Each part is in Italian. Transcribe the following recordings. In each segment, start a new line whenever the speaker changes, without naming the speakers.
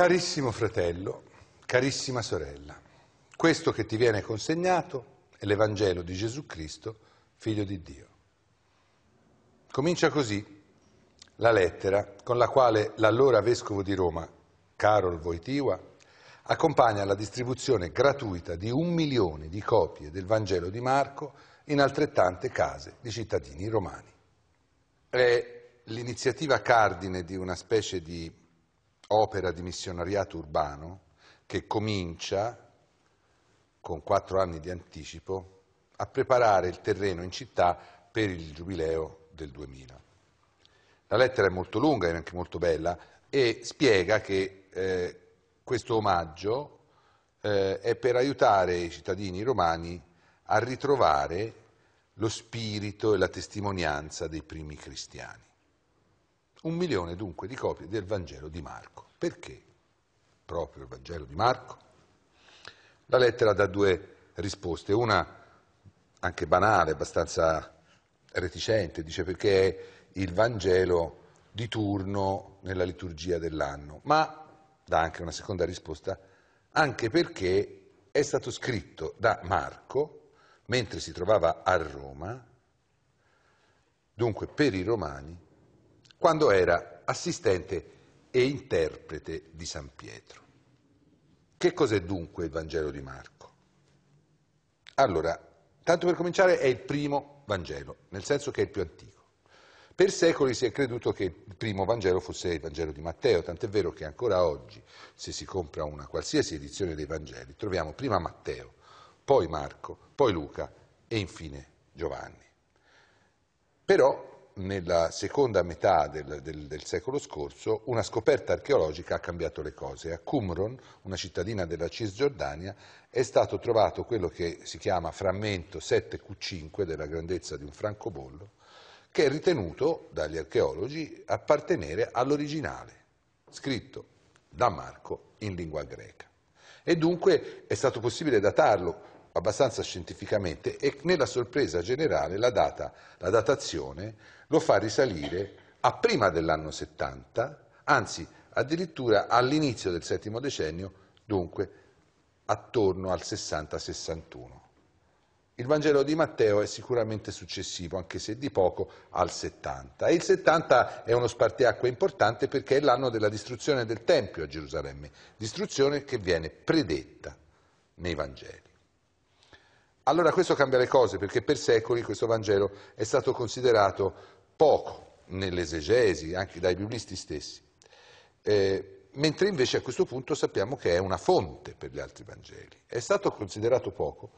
Carissimo fratello, carissima sorella, questo che ti viene consegnato è l'Evangelo di Gesù Cristo, figlio di Dio. Comincia così la lettera con la quale l'allora vescovo di Roma, Carol Wojtyła, accompagna la distribuzione gratuita di un milione di copie del Vangelo di Marco in altrettante case di cittadini romani. È l'iniziativa cardine di una specie di opera di missionariato urbano che comincia con quattro anni di anticipo a preparare il terreno in città per il giubileo del 2000. La lettera è molto lunga e anche molto bella e spiega che eh, questo omaggio eh, è per aiutare i cittadini romani a ritrovare lo spirito e la testimonianza dei primi cristiani. Un milione dunque di copie del Vangelo di Marco. Perché proprio il Vangelo di Marco? La lettera dà due risposte, una anche banale, abbastanza reticente, dice perché è il Vangelo di turno nella liturgia dell'anno, ma dà anche una seconda risposta, anche perché è stato scritto da Marco mentre si trovava a Roma, dunque per i romani quando era assistente e interprete di San Pietro. Che cos'è dunque il Vangelo di Marco? Allora, tanto per cominciare è il primo Vangelo, nel senso che è il più antico. Per secoli si è creduto che il primo Vangelo fosse il Vangelo di Matteo, tant'è vero che ancora oggi, se si compra una qualsiasi edizione dei Vangeli, troviamo prima Matteo, poi Marco, poi Luca e infine Giovanni. Però nella seconda metà del, del, del, secolo scorso una scoperta archeologica ha cambiato le cose. A Qumron, una cittadina della Cisgiordania, è stato trovato quello che si chiama frammento 7Q5 della grandezza di un francobollo, che è ritenuto dagli archeologi appartenere all'originale, scritto da Marco in lingua greca. E dunque è stato possibile datarlo abbastanza scientificamente e nella sorpresa generale la, data, la datazione lo fa risalire a prima dell'anno 70, anzi addirittura all'inizio del settimo decennio, dunque attorno al 60-61. Il Vangelo di Matteo è sicuramente successivo, anche se di poco, al 70. E il 70 è uno spartiacque importante perché è l'anno della distruzione del Tempio a Gerusalemme, distruzione che viene predetta nei Vangeli. Allora questo cambia le cose perché per secoli questo Vangelo è stato considerato poco nell'esegesi, anche dai biblisti stessi, eh, mentre invece a questo punto sappiamo che è una fonte per gli altri Vangeli. È stato considerato poco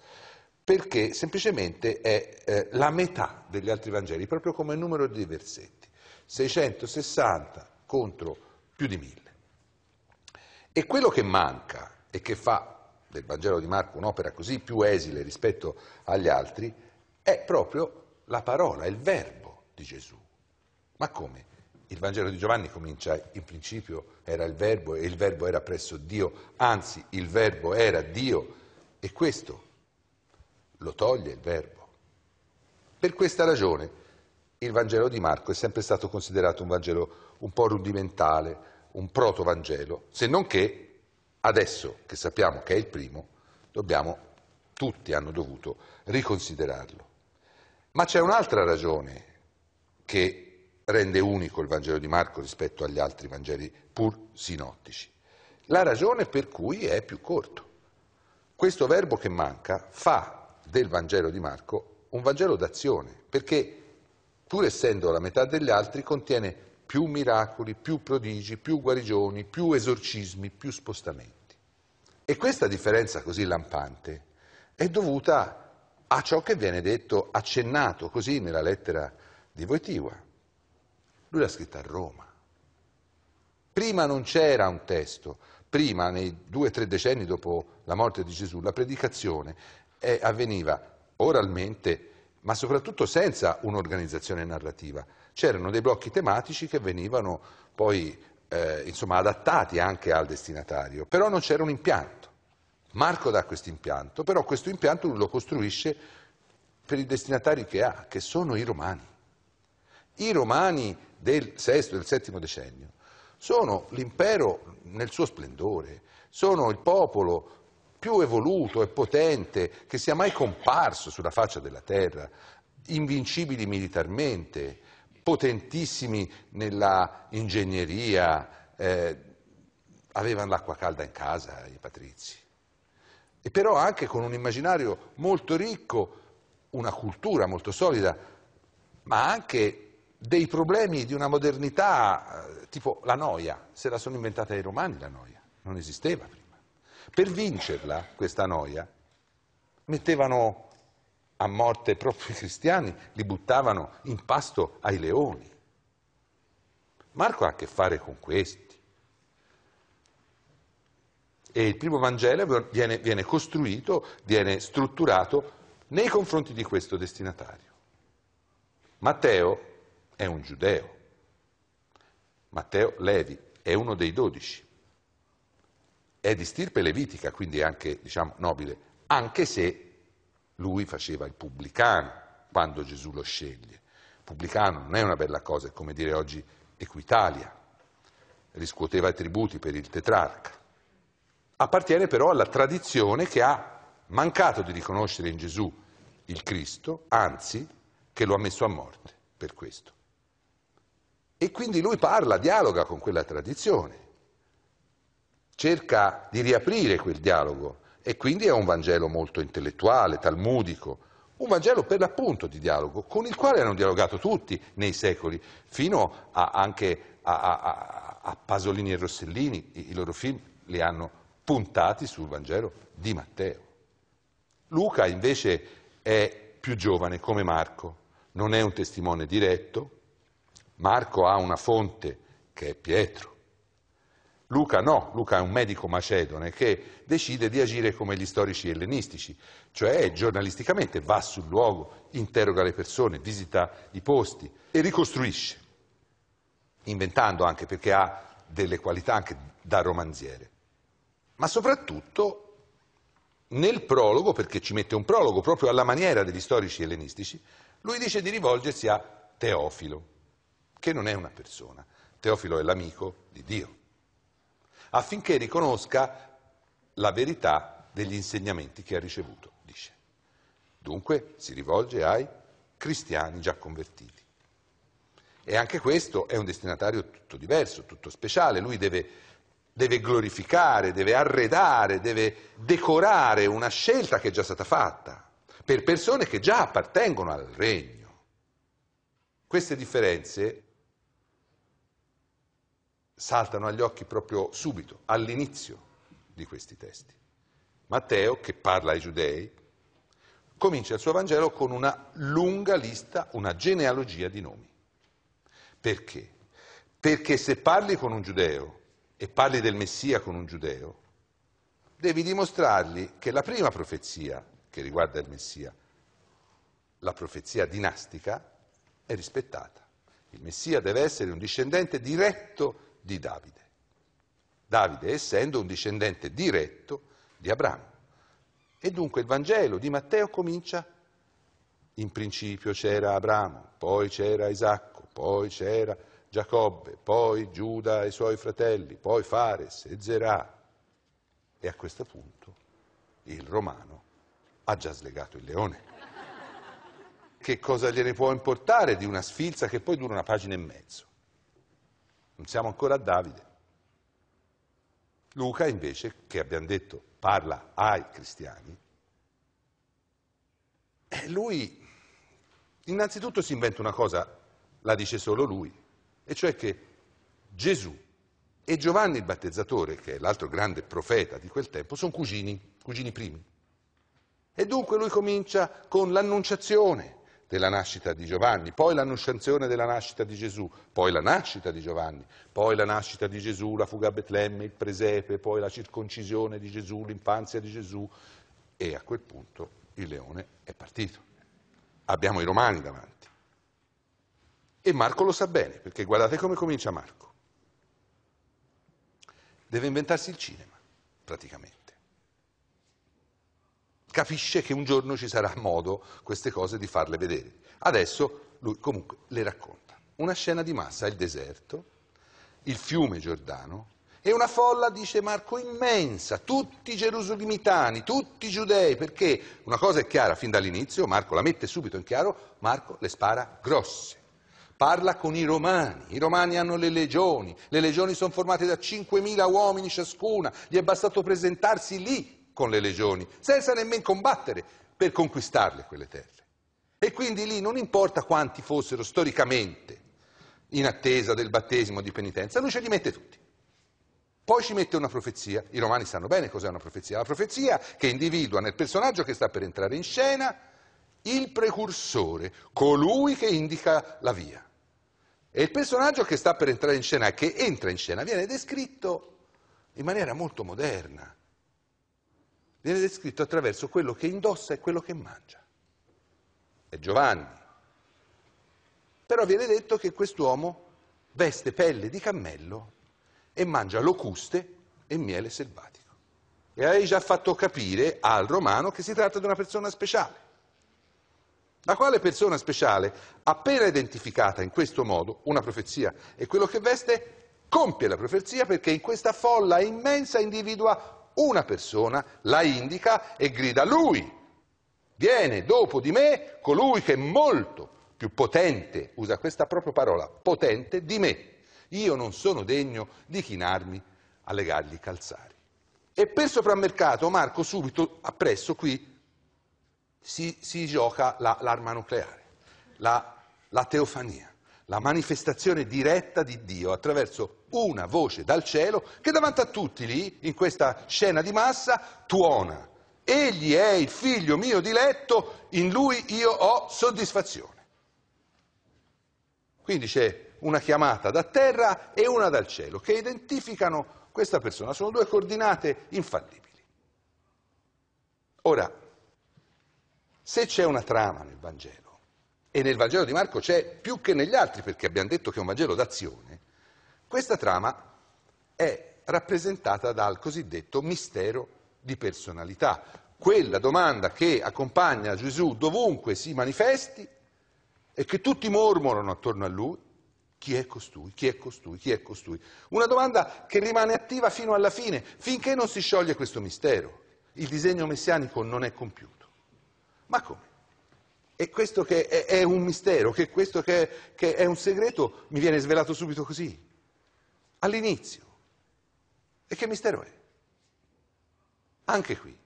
perché semplicemente è eh, la metà degli altri Vangeli, proprio come numero di versetti, 660 contro più di 1000. E quello che manca e che fa del Vangelo di Marco un'opera così più esile rispetto agli altri è proprio la parola, il verbo di Gesù. Ma come? Il Vangelo di Giovanni comincia, in principio era il Verbo e il Verbo era presso Dio, anzi il Verbo era Dio e questo lo toglie il Verbo. Per questa ragione il Vangelo di Marco è sempre stato considerato un Vangelo un po' rudimentale, un proto-Vangelo, se non che adesso che sappiamo che è il primo, dobbiamo, tutti hanno dovuto riconsiderarlo. Ma c'è un'altra ragione che rende unico il Vangelo di Marco rispetto agli altri Vangeli pur sinottici. La ragione per cui è più corto. Questo verbo che manca fa del Vangelo di Marco un Vangelo d'azione, perché pur essendo la metà degli altri contiene più miracoli, più prodigi, più guarigioni, più esorcismi, più spostamenti. E questa differenza così lampante è dovuta a ciò che viene detto, accennato così nella lettera di Voitiva. Lui l'ha scritta a Roma. Prima non c'era un testo, prima nei due o tre decenni dopo la morte di Gesù la predicazione è, eh, avveniva oralmente, ma soprattutto senza un'organizzazione narrativa. C'erano dei blocchi tematici che venivano poi eh, insomma, adattati anche al destinatario, però non c'era un impianto. Marco dà questo impianto, però questo impianto lo costruisce per i destinatari che ha, che sono i romani. I romani del VI e del VII decennio sono l'impero nel suo splendore, sono il popolo più evoluto e potente che sia mai comparso sulla faccia della terra, invincibili militarmente, potentissimi nella ingegneria, eh, avevano l'acqua calda in casa i patrizi, e però anche con un immaginario molto ricco, una cultura molto solida, ma anche dei problemi di una modernità eh, tipo la noia, se la sono inventata i romani la noia, non esisteva prima. Per vincerla, questa noia, mettevano a morte proprio i cristiani, li buttavano in pasto ai leoni. Marco ha a che fare con questi. E il primo Vangelo viene, viene costruito, viene strutturato nei confronti di questo destinatario. Matteo è un giudeo. Matteo Levi è uno dei dodici. È di stirpe levitica, quindi è anche diciamo, nobile, anche se lui faceva il pubblicano quando Gesù lo sceglie. Pubblicano non è una bella cosa, è come dire oggi equitalia. Riscuoteva i tributi per il tetrarca. Appartiene però alla tradizione che ha mancato di riconoscere in Gesù il Cristo, anzi che lo ha messo a morte per questo. E quindi lui parla, dialoga con quella tradizione, cerca di riaprire quel dialogo e quindi è un Vangelo molto intellettuale, talmudico, un Vangelo per l'appunto di dialogo, con il quale hanno dialogato tutti nei secoli, fino a, anche a, a, a Pasolini e Rossellini, i, i loro film li hanno puntati sul Vangelo di Matteo. Luca invece è più giovane come Marco, non è un testimone diretto, Marco ha una fonte che è Pietro. Luca no, Luca è un medico macedone che decide di agire come gli storici ellenistici, cioè giornalisticamente va sul luogo, interroga le persone, visita i posti e ricostruisce, inventando anche perché ha delle qualità anche da romanziere. Ma soprattutto nel prologo, perché ci mette un prologo proprio alla maniera degli storici ellenistici, lui dice di rivolgersi a Teofilo, che non è una persona. Teofilo è l'amico di Dio, affinché riconosca la verità degli insegnamenti che ha ricevuto, dice. Dunque si rivolge ai cristiani già convertiti. E anche questo è un destinatario tutto diverso, tutto speciale. Lui deve, deve, glorificare, deve arredare, deve decorare una scelta che è già stata fatta per persone che già appartengono al regno. Queste differenze saltano agli occhi proprio subito, all'inizio di questi testi. Matteo, che parla ai giudei, comincia il suo Vangelo con una lunga lista, una genealogia di nomi. Perché? Perché se parli con un giudeo e parli del Messia con un giudeo, devi dimostrargli che la prima profezia che riguarda il Messia, la profezia dinastica, è rispettata. Il Messia deve essere un discendente diretto di Davide. Davide essendo un discendente diretto di Abramo. E dunque il Vangelo di Matteo comincia, in principio c'era Abramo, poi c'era Isacco, poi c'era Giacobbe, poi Giuda e i suoi fratelli, poi Fares e Zerà. E a questo punto il romano ha già slegato il leone. Che cosa gliene può importare di una sfilza che poi dura una pagina e mezzo? non siamo ancora a Davide. Luca invece, che abbiamo detto parla ai cristiani, eh, lui innanzitutto si inventa una cosa, la dice solo lui, e cioè che Gesù e Giovanni il battezzatore, che è l'altro grande profeta di quel tempo, sono cugini, cugini primi. E dunque lui comincia con l'annunciazione della nascita di Giovanni, poi l'annunciazione della nascita di Gesù, poi la nascita di Giovanni, poi la nascita di Gesù, la fuga a Betlemme, il presepe, poi la circoncisione di Gesù, l'infanzia di Gesù e a quel punto il leone è partito. Abbiamo i romani davanti. E Marco lo sa bene, perché guardate come comincia Marco. Deve inventarsi il cinema, praticamente capisce che un giorno ci sarà modo queste cose di farle vedere. Adesso lui comunque le racconta. Una scena di massa, il deserto, il fiume Giordano e una folla, dice Marco, immensa, tutti gerusalemittani, tutti giudei, perché una cosa è chiara fin dall'inizio, Marco la mette subito in chiaro, Marco le spara grosse parla con i romani, i romani hanno le legioni, le legioni sono formate da 5.000 uomini ciascuna, gli è bastato presentarsi lì con le legioni, senza nemmeno combattere per conquistarle quelle terre. E quindi lì non importa quanti fossero storicamente in attesa del battesimo di penitenza, lui ce li mette tutti. Poi ci mette una profezia, i romani sanno bene cos'è una profezia, la profezia che individua nel personaggio che sta per entrare in scena il precursore, colui che indica la via. E il personaggio che sta per entrare in scena, che entra in scena, viene descritto in maniera molto moderna, viene descritto attraverso quello che indossa e quello che mangia. È Giovanni. Però viene detto che quest'uomo veste pelle di cammello e mangia locuste e miele selvatico. E avevi già fatto capire al romano che si tratta di una persona speciale. La quale persona speciale, appena identificata in questo modo, una profezia e quello che veste, compie la profezia perché in questa folla immensa individua una persona la indica e grida lui. Viene dopo di me colui che è molto più potente, usa questa propria parola, potente di me. Io non sono degno di chinarmi a legargli i calzari. E per soprammercato Marco subito appresso qui si, si gioca la, l'arma nucleare, la, la teofania, la manifestazione diretta di Dio attraverso una voce dal cielo che davanti a tutti lì, in questa scena di massa, tuona. Egli è il figlio mio diletto, in lui io ho soddisfazione. Quindi c'è una chiamata da terra e una dal cielo che identificano questa persona. Sono due coordinate infallibili. Ora, se c'è una trama nel Vangelo, e nel Vangelo di Marco c'è più che negli altri perché abbiamo detto che è un Vangelo d'azione, questa trama è rappresentata dal cosiddetto mistero di personalità, quella domanda che accompagna Gesù dovunque si manifesti e che tutti mormorano attorno a lui, chi è costui, chi è costui, chi è costui. Una domanda che rimane attiva fino alla fine, finché non si scioglie questo mistero. Il disegno messianico non è compiuto. Ma come? E questo che è, è un mistero, che questo che che è un segreto mi viene svelato subito così all'inizio. E che mistero è? Anche qui.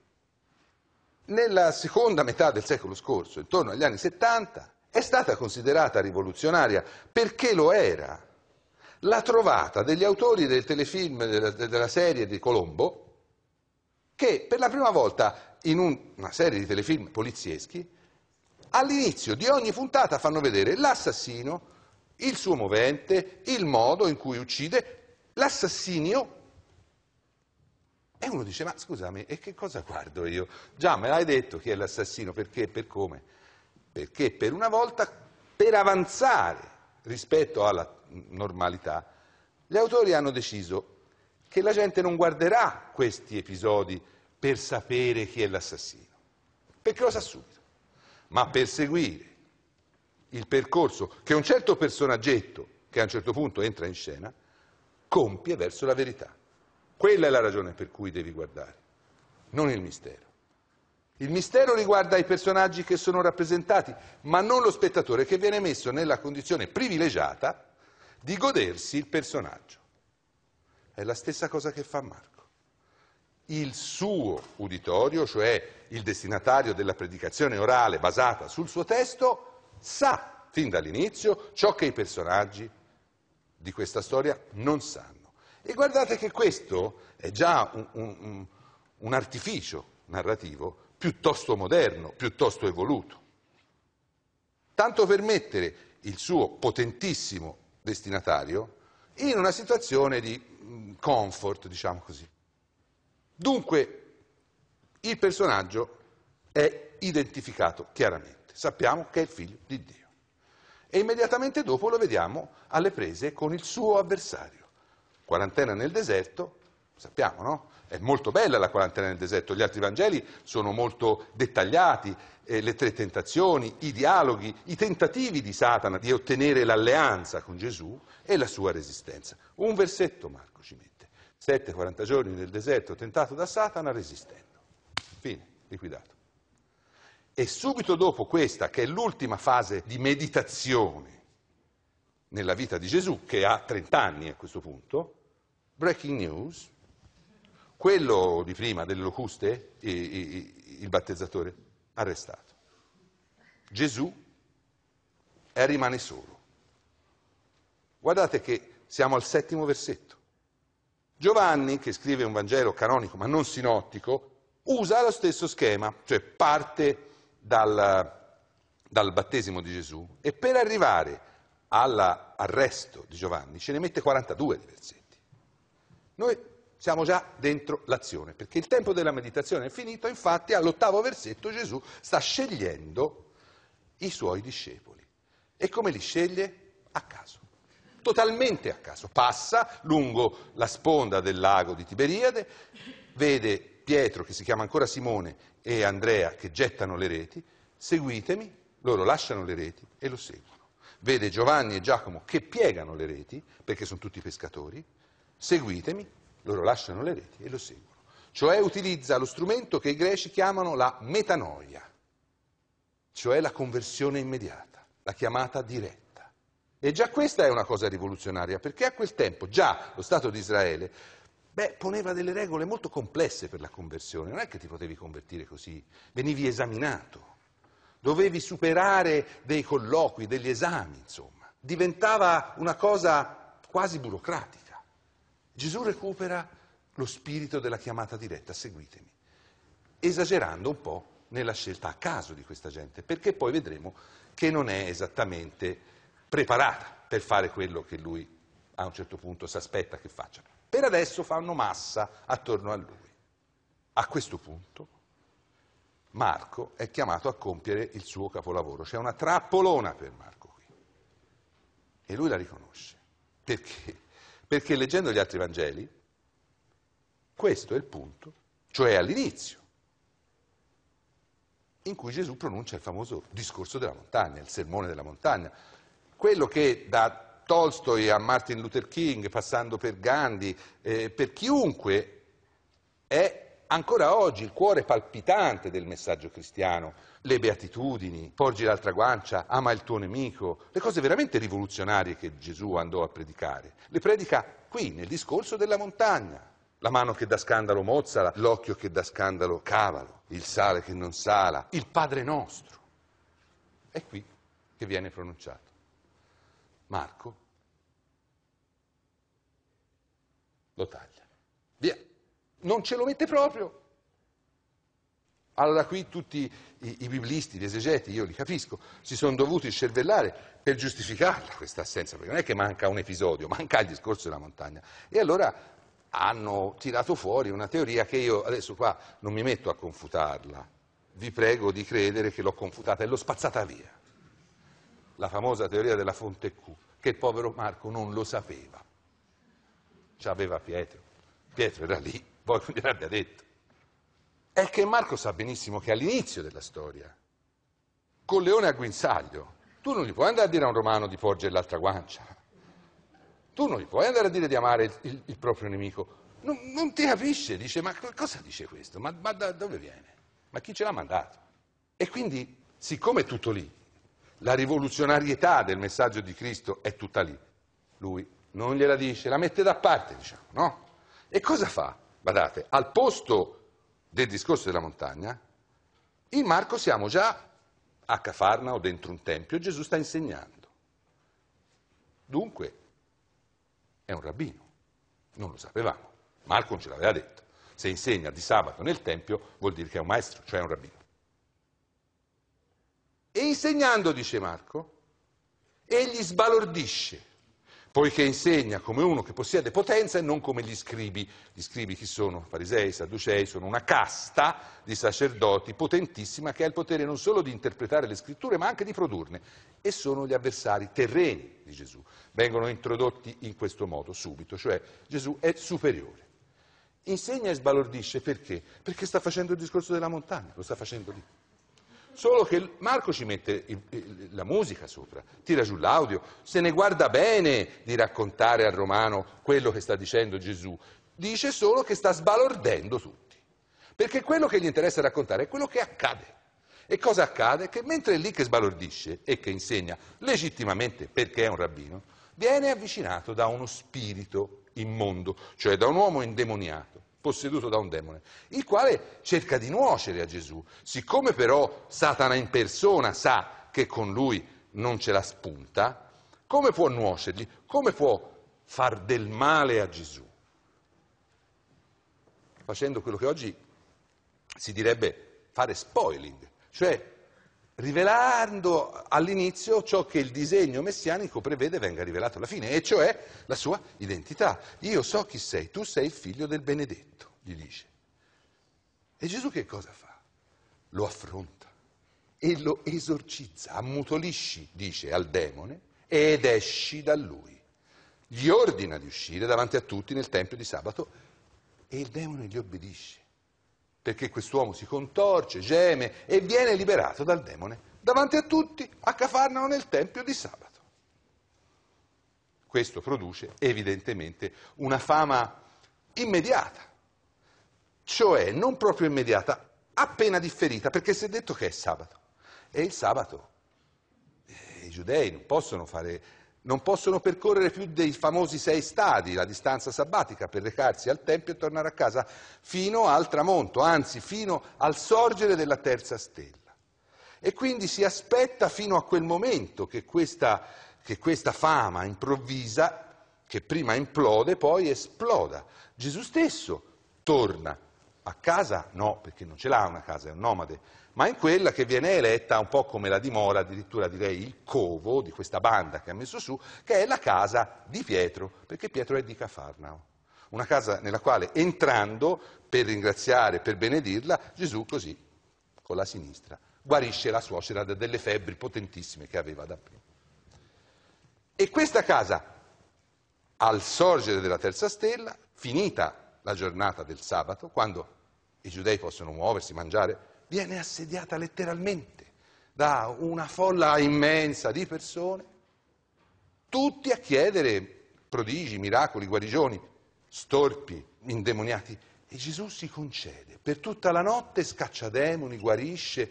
Nella seconda metà del secolo scorso, intorno agli anni 70, è stata considerata rivoluzionaria perché lo era. La trovata degli autori del telefilm della, della serie di Colombo, che per la prima volta in un, una serie di telefilm polizieschi, all'inizio di ogni puntata fanno vedere l'assassino, il suo movente, il modo in cui uccide l'assassinio e uno dice, ma scusami, e che cosa guardo io? Già, me l'hai detto chi è l'assassino, perché, e per come? Perché per una volta, per avanzare rispetto alla normalità, gli autori hanno deciso che la gente non guarderà questi episodi per sapere chi è l'assassino, perché lo sa subito, ma per seguire il percorso che un certo personaggetto, che a un certo punto entra in scena, compie verso la verità. Quella è la ragione per cui devi guardare, non il mistero. Il mistero riguarda i personaggi che sono rappresentati, ma non lo spettatore che viene messo nella condizione privilegiata di godersi il personaggio. È la stessa cosa che fa Marco. Il suo uditorio, cioè il destinatario della predicazione orale basata sul suo testo, sa fin dall'inizio ciò che i personaggi di questa storia non sanno. E guardate che questo è già un, un, un artificio narrativo piuttosto moderno, piuttosto evoluto, tanto per mettere il suo potentissimo destinatario in una situazione di mm, comfort, diciamo così. Dunque, il personaggio è identificato chiaramente, sappiamo che è il figlio di Dio e immediatamente dopo lo vediamo alle prese con il suo avversario. Quarantena nel deserto, sappiamo, no? È molto bella la quarantena nel deserto, gli altri Vangeli sono molto dettagliati, eh, le tre tentazioni, i dialoghi, i tentativi di Satana di ottenere l'alleanza con Gesù e la sua resistenza. Un versetto Marco ci mette, sette, quaranta giorni nel deserto tentato da Satana resistendo. Fine, liquidato. E subito dopo questa, che è l'ultima fase di meditazione nella vita di Gesù, che ha 30 anni a questo punto, breaking news, quello di prima delle locuste, il battezzatore, arrestato. Gesù è, rimane solo. Guardate che siamo al settimo versetto. Giovanni, che scrive un Vangelo canonico ma non sinottico, usa lo stesso schema, cioè parte dal, dal battesimo di Gesù e per arrivare all'arresto di Giovanni ce ne mette 42 di versetti. Noi siamo già dentro l'azione, perché il tempo della meditazione è finito, infatti all'ottavo versetto Gesù sta scegliendo i suoi discepoli. E come li sceglie? A caso, totalmente a caso. Passa lungo la sponda del lago di Tiberiade, vede Pietro, che si chiama ancora Simone, e Andrea che gettano le reti, seguitemi, loro lasciano le reti e lo seguono. Vede Giovanni e Giacomo che piegano le reti, perché sono tutti pescatori, seguitemi, loro lasciano le reti e lo seguono. Cioè utilizza lo strumento che i greci chiamano la metanoia, cioè la conversione immediata, la chiamata diretta. E già questa è una cosa rivoluzionaria, perché a quel tempo già lo Stato di Israele Beh, poneva delle regole molto complesse per la conversione, non è che ti potevi convertire così, venivi esaminato, dovevi superare dei colloqui, degli esami, insomma, diventava una cosa quasi burocratica. Gesù recupera lo spirito della chiamata diretta, seguitemi, esagerando un po' nella scelta a caso di questa gente, perché poi vedremo che non è esattamente preparata per fare quello che lui a un certo punto si aspetta che facciano. Per adesso fanno massa attorno a lui. A questo punto Marco è chiamato a compiere il suo capolavoro. C'è una trappolona per Marco qui. E lui la riconosce. Perché? Perché leggendo gli altri Vangeli, questo è il punto, cioè all'inizio, in cui Gesù pronuncia il famoso discorso della montagna, il sermone della montagna. Quello che da Tolstoy a Martin Luther King, passando per Gandhi, eh, per chiunque, è ancora oggi il cuore palpitante del messaggio cristiano. Le beatitudini, porgi l'altra guancia, ama il tuo nemico, le cose veramente rivoluzionarie che Gesù andò a predicare. Le predica qui, nel discorso della montagna. La mano che da scandalo mozzala, l'occhio che da scandalo cavalo, il sale che non sala, il Padre nostro. È qui che viene pronunciato. Marco lo taglia. Via. Non ce lo mette proprio. Allora qui tutti i, i biblisti, gli esegeti, io li capisco, si sono dovuti scervellare per giustificarla questa assenza, perché non è che manca un episodio, manca il discorso della montagna. E allora hanno tirato fuori una teoria che io adesso qua non mi metto a confutarla, vi prego di credere che l'ho confutata e l'ho spazzata via la famosa teoria della fonte Q, che il povero Marco non lo sapeva. Ci aveva Pietro, Pietro era lì, poi non gliel'abbia detto. È che Marco sa benissimo che all'inizio della storia, con Leone a guinzaglio, tu non gli puoi andare a dire a un romano di porgere l'altra guancia, tu non gli puoi andare a dire di amare il, il, il proprio nemico, non, non, ti capisce, dice ma cosa dice questo, ma, ma da dove viene, ma chi ce l'ha mandato? E quindi, siccome è tutto lì, la rivoluzionarietà del messaggio di Cristo è tutta lì. Lui non gliela dice, la mette da parte, diciamo, no? E cosa fa? Guardate, al posto del discorso della montagna, in Marco siamo già a Cafarna o dentro un tempio, Gesù sta insegnando. Dunque, è un rabbino, non lo sapevamo, Marco non ce l'aveva detto. Se insegna di sabato nel tempio vuol dire che è un maestro, cioè un rabbino. E insegnando, dice Marco, egli sbalordisce, poiché insegna come uno che possiede potenza e non come gli scribi. Gli scribi chi sono? Farisei, Sadducei, sono una casta di sacerdoti potentissima che ha il potere non solo di interpretare le scritture ma anche di produrne. E sono gli avversari terreni di Gesù. Vengono introdotti in questo modo subito, cioè Gesù è superiore. Insegna e sbalordisce perché? Perché sta facendo il discorso della montagna, lo sta facendo lì solo che Marco ci mette il, la musica sopra, tira giù l'audio, se ne guarda bene di raccontare al romano quello che sta dicendo Gesù, dice solo che sta sbalordendo tutti, perché quello che gli interessa raccontare è quello che accade. E cosa accade? Che mentre è lì che sbalordisce e che insegna legittimamente perché è un rabbino, viene avvicinato da uno spirito immondo, cioè da un uomo indemoniato posseduto da un demone, il quale cerca di nuocere a Gesù. Siccome però Satana in persona sa che con lui non ce la spunta, come può nuocergli? Come può far del male a Gesù? Facendo quello che oggi si direbbe fare spoiling, cioè rivelando all'inizio ciò che il disegno messianico prevede venga rivelato alla fine, e cioè la sua identità. Io so chi sei, tu sei il figlio del benedetto, gli dice. E Gesù che cosa fa? Lo affronta e lo esorcizza, ammutolisci, dice al demone, ed esci da lui. Gli ordina di uscire davanti a tutti nel tempio di sabato e il demone gli obbedisce perché quest'uomo si contorce, geme e viene liberato dal demone davanti a tutti a Cafarnao nel Tempio di sabato. Questo produce evidentemente una fama immediata, cioè non proprio immediata, appena differita, perché si è detto che è sabato. E il sabato eh, i giudei non possono fare non possono percorrere più dei famosi sei stadi, la distanza sabbatica per recarsi al Tempio e tornare a casa fino al tramonto, anzi fino al sorgere della terza stella. E quindi si aspetta fino a quel momento che questa, che questa fama improvvisa, che prima implode, poi esploda. Gesù stesso torna a casa? No, perché non ce l'ha una casa, è un nomade ma in quella che viene eletta un po' come la dimora, addirittura direi il covo di questa banda che ha messo su, che è la casa di Pietro, perché Pietro è di Cafarnao. Una casa nella quale entrando, per ringraziare, per benedirla, Gesù così, con la sinistra, guarisce la suocera da delle febbri potentissime che aveva da prima. E questa casa, al sorgere della terza stella, finita la giornata del sabato, quando i giudei possono muoversi, mangiare, viene assediata letteralmente da una folla immensa di persone, tutti a chiedere prodigi, miracoli, guarigioni, storpi, indemoniati. E Gesù si concede, per tutta la notte scaccia demoni, guarisce,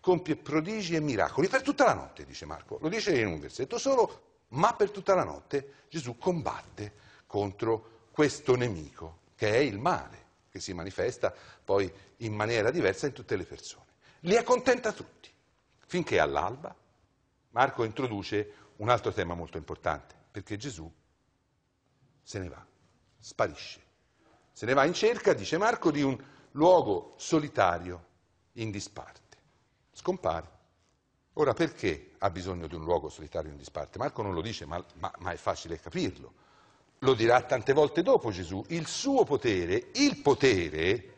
compie prodigi e miracoli, per tutta la notte, dice Marco, lo dice in un versetto solo, ma per tutta la notte Gesù combatte contro questo nemico che è il male che si manifesta poi in maniera diversa in tutte le persone. Li accontenta tutti, finché all'alba Marco introduce un altro tema molto importante, perché Gesù se ne va, sparisce. Se ne va in cerca, dice Marco, di un luogo solitario, in disparte. Scompare. Ora perché ha bisogno di un luogo solitario in disparte? Marco non lo dice, ma, ma, ma è facile capirlo lo dirà tante volte dopo Gesù, il suo potere, il potere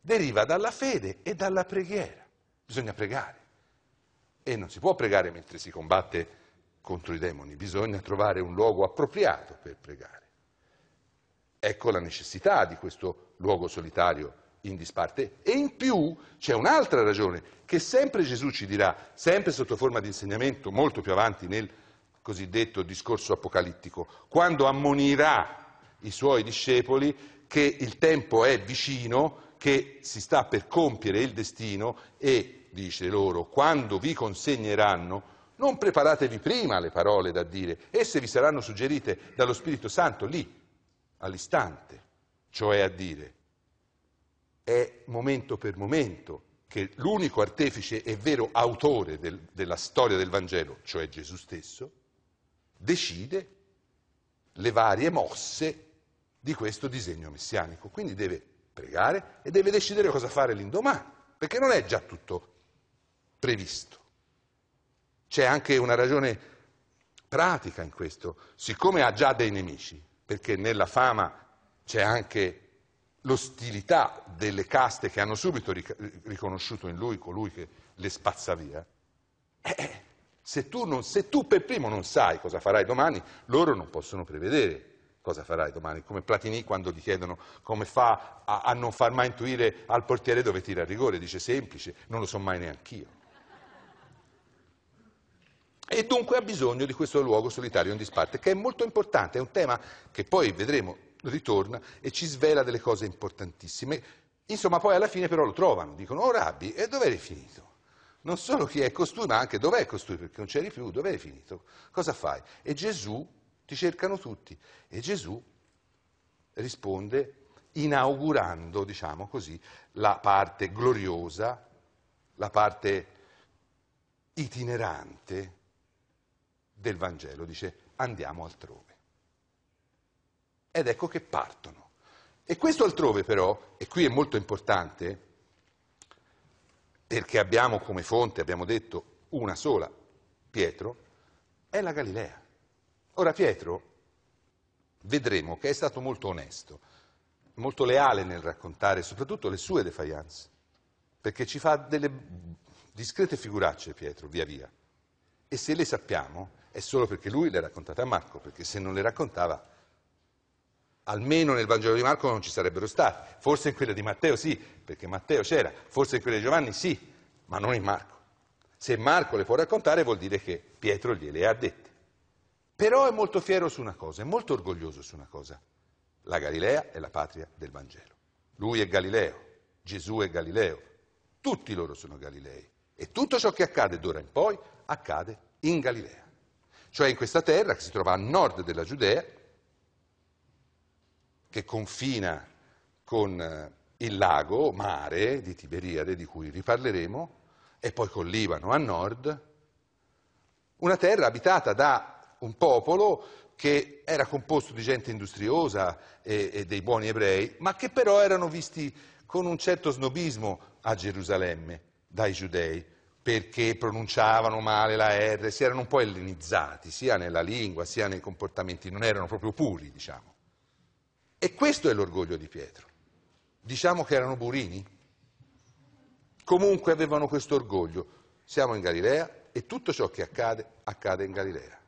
deriva dalla fede e dalla preghiera. Bisogna pregare. E non si può pregare mentre si combatte contro i demoni, bisogna trovare un luogo appropriato per pregare. Ecco la necessità di questo luogo solitario in disparte. E in più c'è un'altra ragione che sempre Gesù ci dirà, sempre sotto forma di insegnamento, molto più avanti nel cosiddetto discorso apocalittico, quando ammonirà i suoi discepoli che il tempo è vicino, che si sta per compiere il destino e dice loro, quando vi consegneranno, non preparatevi prima le parole da dire, esse vi saranno suggerite dallo Spirito Santo lì, all'istante, cioè a dire, è momento per momento che l'unico artefice e vero autore del, della storia del Vangelo, cioè Gesù stesso, decide le varie mosse di questo disegno messianico. Quindi deve pregare e deve decidere cosa fare l'indomani, perché non è già tutto previsto. C'è anche una ragione pratica in questo, siccome ha già dei nemici, perché nella fama c'è anche l'ostilità delle caste che hanno subito riconosciuto in lui colui che le spazza via, eh, se tu, non, se tu, per primo non sai cosa farai domani, loro non possono prevedere cosa farai domani, come Platini quando gli chiedono come fa a, a non far mai intuire al portiere dove tira il rigore, dice semplice, non lo so mai neanch'io. E dunque ha bisogno di questo luogo solitario in disparte, che è molto importante, è un tema che poi vedremo ritorna e ci svela delle cose importantissime. Insomma, poi alla fine però lo trovano, dicono, oh Rabbi, e dove eri finito? non solo chi è costui, ma anche dov'è costui, perché non c'eri più, dov'è finito, cosa fai? E Gesù, ti cercano tutti, e Gesù risponde inaugurando, diciamo così, la parte gloriosa, la parte itinerante del Vangelo, dice andiamo altrove. Ed ecco che partono. E questo altrove però, e qui è molto importante, perché abbiamo come fonte, abbiamo detto, una sola, Pietro, è la Galilea. Ora Pietro vedremo che è stato molto onesto, molto leale nel raccontare soprattutto le sue defianze, perché ci fa delle discrete figuracce Pietro, via via. E se le sappiamo è solo perché lui le ha raccontate a Marco, perché se non le raccontava almeno nel Vangelo di Marco non ci sarebbero stati, forse in quella di Matteo sì, perché Matteo c'era, forse in quella di Giovanni sì, ma non in Marco. Se Marco le può raccontare vuol dire che Pietro gliele ha dette. Però è molto fiero su una cosa, è molto orgoglioso su una cosa. La Galilea è la patria del Vangelo. Lui è Galileo, Gesù è Galileo, tutti loro sono Galilei e tutto ciò che accade d'ora in poi accade in Galilea, cioè in questa terra che si trova a nord della Giudea, che confina con eh, il lago, mare di Tiberiade, di cui riparleremo, e poi con Libano a nord, una terra abitata da un popolo che era composto di gente industriosa e, e dei buoni ebrei, ma che però erano visti con un certo snobismo a Gerusalemme dai giudei, perché pronunciavano male la R, si erano un po' ellenizzati, sia nella lingua sia nei comportamenti, non erano proprio puri, diciamo. E questo è l'orgoglio di Pietro. Diciamo che erano burini? Comunque avevano questo orgoglio. Siamo in Galilea e tutto ciò che accade, accade in Galilea.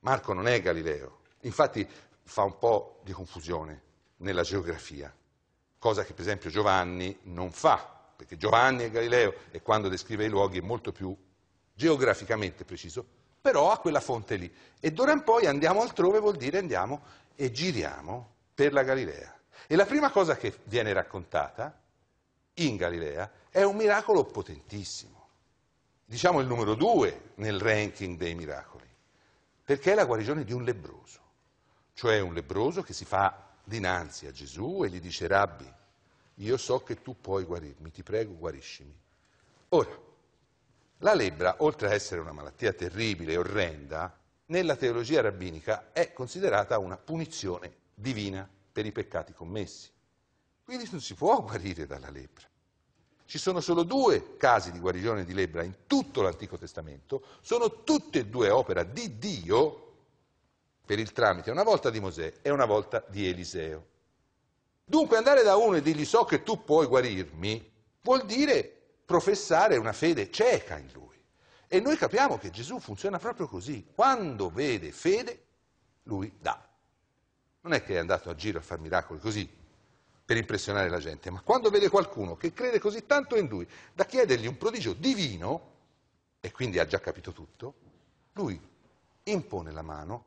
Marco non è Galileo. Infatti fa un po' di confusione nella geografia, cosa che per esempio Giovanni non fa, perché Giovanni è Galileo e quando descrive i luoghi è molto più geograficamente preciso però a quella fonte lì. E d'ora in poi andiamo altrove vuol dire andiamo e giriamo per la Galilea. E la prima cosa che viene raccontata in Galilea è un miracolo potentissimo, diciamo il numero due nel ranking dei miracoli, perché è la guarigione di un lebroso, cioè un lebroso che si fa dinanzi a Gesù e gli dice Rabbi, io so che tu puoi guarirmi, ti prego guariscimi. Ora, la lebbra, oltre a essere una malattia terribile e orrenda, nella teologia rabbinica è considerata una punizione divina per i peccati commessi. Quindi non si può guarire dalla lebbra. Ci sono solo due casi di guarigione di lebbra in tutto l'Antico Testamento, sono tutte e due opera di Dio per il tramite una volta di Mosè e una volta di Eliseo. Dunque andare da uno e dirgli so che tu puoi guarirmi vuol dire professare una fede cieca in lui. E noi capiamo che Gesù funziona proprio così. Quando vede fede, lui dà. Non è che è andato a giro a fare miracoli così per impressionare la gente, ma quando vede qualcuno che crede così tanto in lui da chiedergli un prodigio divino, e quindi ha già capito tutto, lui impone la mano,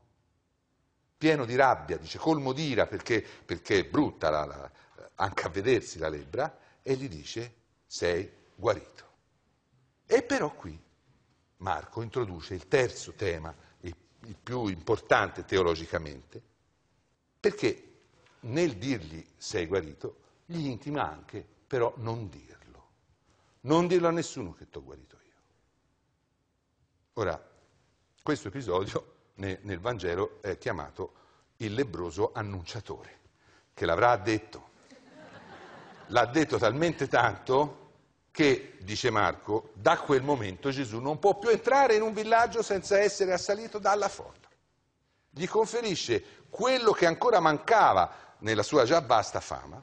pieno di rabbia, dice colmo d'ira perché, perché è brutta la, la, anche a vedersi la lebbra, e gli dice sei guarito. E però qui Marco introduce il terzo tema, il più importante teologicamente, perché nel dirgli sei guarito, gli intima anche però non dirlo. Non dirlo a nessuno che ti ho guarito io. Ora, questo episodio nel Vangelo è chiamato il lebroso annunciatore, che l'avrà detto. L'ha detto talmente tanto che, dice Marco, da quel momento Gesù non può più entrare in un villaggio senza essere assalito dalla folla. Gli conferisce quello che ancora mancava nella sua già vasta fama,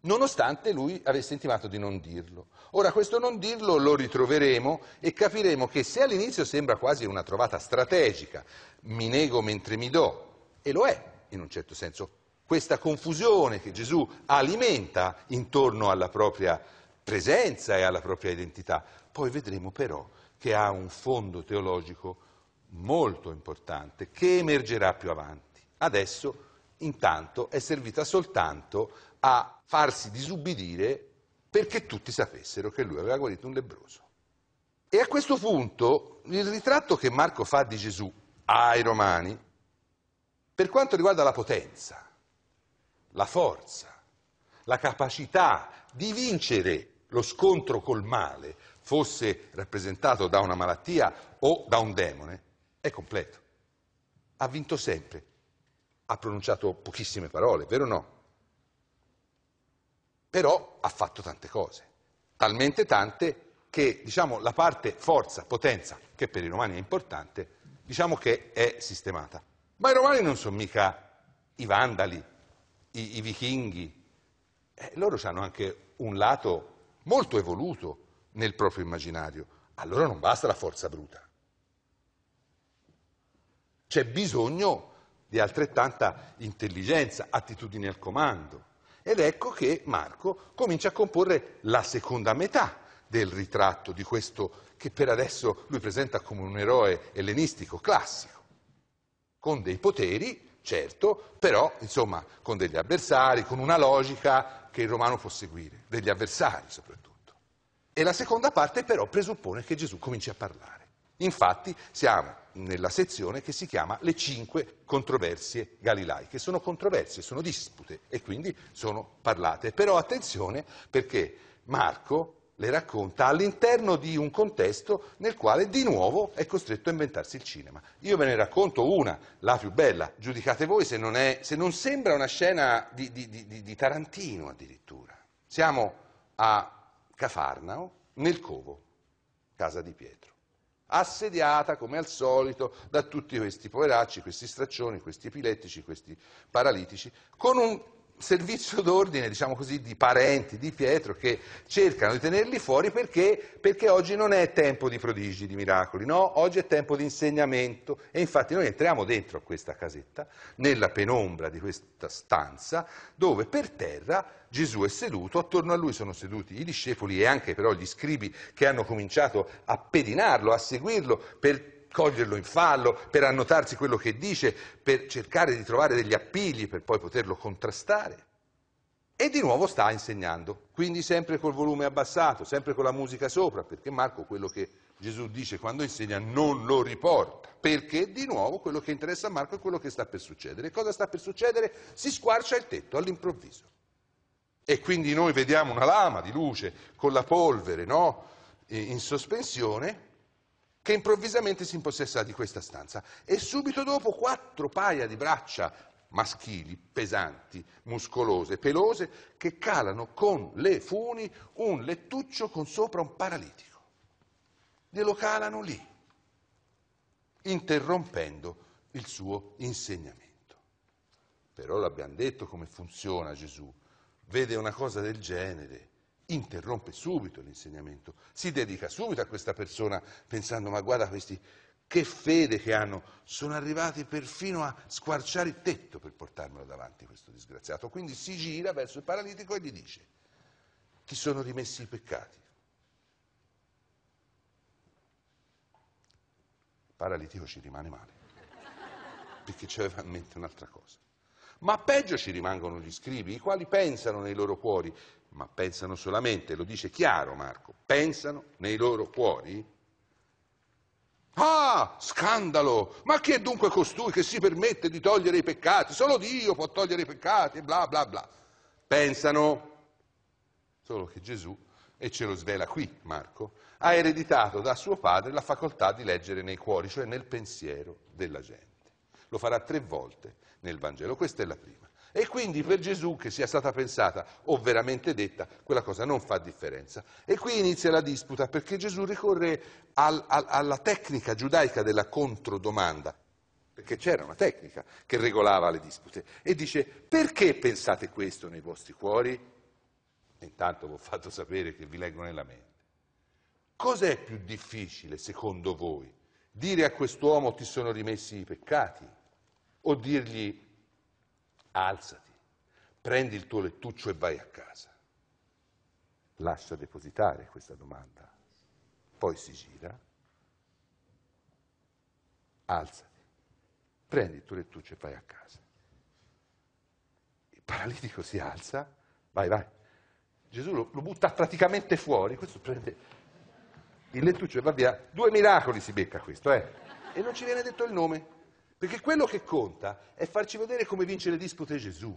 nonostante lui avesse intimato di non dirlo. Ora questo non dirlo lo ritroveremo e capiremo che se all'inizio sembra quasi una trovata strategica, mi nego mentre mi do, e lo è in un certo senso, questa confusione che Gesù alimenta intorno alla propria presenza e alla propria identità. Poi vedremo però che ha un fondo teologico molto importante che emergerà più avanti. Adesso intanto è servita soltanto a farsi disubbidire perché tutti sapessero che lui aveva guarito un lebroso. E a questo punto il ritratto che Marco fa di Gesù ai Romani, per quanto riguarda la potenza, la forza, la capacità di vincere lo scontro col male fosse rappresentato da una malattia o da un demone, è completo. Ha vinto sempre. Ha pronunciato pochissime parole, vero o no? Però ha fatto tante cose, talmente tante che diciamo, la parte forza, potenza, che per i romani è importante, diciamo che è sistemata. Ma i romani non sono mica i vandali, i, i vichinghi, eh, loro hanno anche un lato molto evoluto nel proprio immaginario, allora non basta la forza bruta. C'è bisogno di altrettanta intelligenza, attitudine al comando. Ed ecco che Marco comincia a comporre la seconda metà del ritratto di questo che per adesso lui presenta come un eroe ellenistico classico, con dei poteri certo, però insomma con degli avversari, con una logica che il romano può seguire, degli avversari soprattutto. E la seconda parte però presuppone che Gesù cominci a parlare. Infatti siamo nella sezione che si chiama le cinque controversie galilai, che Sono controversie, sono dispute e quindi sono parlate. Però attenzione perché Marco le racconta all'interno di un contesto nel quale di nuovo è costretto a inventarsi il cinema. Io ve ne racconto una, la più bella, giudicate voi se non, è, se non sembra una scena di, di, di, di Tarantino addirittura. Siamo a Cafarnao, nel covo, casa di Pietro, assediata come al solito da tutti questi poveracci, questi straccioni, questi epilettici, questi paralitici, con un servizio d'ordine, diciamo così, di parenti di Pietro che cercano di tenerli fuori perché, perché oggi non è tempo di prodigi, di miracoli, no? Oggi è tempo di insegnamento e infatti noi entriamo dentro a questa casetta, nella penombra di questa stanza, dove per terra Gesù è seduto, attorno a lui sono seduti i discepoli e anche però gli scribi che hanno cominciato a pedinarlo, a seguirlo per coglierlo in fallo, per annotarsi quello che dice, per cercare di trovare degli appigli per poi poterlo contrastare. E di nuovo sta insegnando, quindi sempre col volume abbassato, sempre con la musica sopra, perché Marco quello che Gesù dice quando insegna non lo riporta, perché di nuovo quello che interessa a Marco è quello che sta per succedere. cosa sta per succedere? Si squarcia il tetto all'improvviso. E quindi noi vediamo una lama di luce con la polvere no? in sospensione che improvvisamente si impossessa di questa stanza e subito dopo quattro paia di braccia maschili, pesanti, muscolose, pelose, che calano con le funi un lettuccio con sopra un paralitico. Glielo calano lì, interrompendo il suo insegnamento. Però l'abbiamo detto come funziona Gesù. Vede una cosa del genere interrompe subito l'insegnamento, si dedica subito a questa persona pensando ma guarda questi che fede che hanno, sono arrivati perfino a squarciare il tetto per portarmelo davanti questo disgraziato. Quindi si gira verso il paralitico e gli dice ti sono rimessi i peccati. Il paralitico ci rimane male, perché ci aveva in mente un'altra cosa. Ma peggio ci rimangono gli scrivi, i quali pensano nei loro cuori, ma pensano solamente, lo dice chiaro Marco, pensano nei loro cuori? Ah, scandalo! Ma chi è dunque costui che si permette di togliere i peccati? Solo Dio può togliere i peccati, bla bla bla. Pensano, solo che Gesù, e ce lo svela qui Marco, ha ereditato da suo padre la facoltà di leggere nei cuori, cioè nel pensiero della gente. Lo farà tre volte nel Vangelo, questa è la prima. E quindi per Gesù che sia stata pensata o veramente detta, quella cosa non fa differenza. E qui inizia la disputa perché Gesù ricorre al, al, alla tecnica giudaica della controdomanda, perché c'era una tecnica che regolava le dispute, e dice perché pensate questo nei vostri cuori? Intanto vi ho fatto sapere che vi leggo nella mente. Cos'è più difficile secondo voi? Dire a quest'uomo ti sono rimessi i peccati o dirgli alzati, prendi il tuo lettuccio e vai a casa. Lascia depositare questa domanda, poi si gira, alzati, prendi il tuo lettuccio e vai a casa. Il paralitico si alza, vai, vai. Gesù lo, lo butta praticamente fuori, questo prende il lettuccio e va via. Due miracoli si becca questo, eh? E non ci viene detto il nome. Perché quello che conta è farci vedere come vince le dispute Gesù.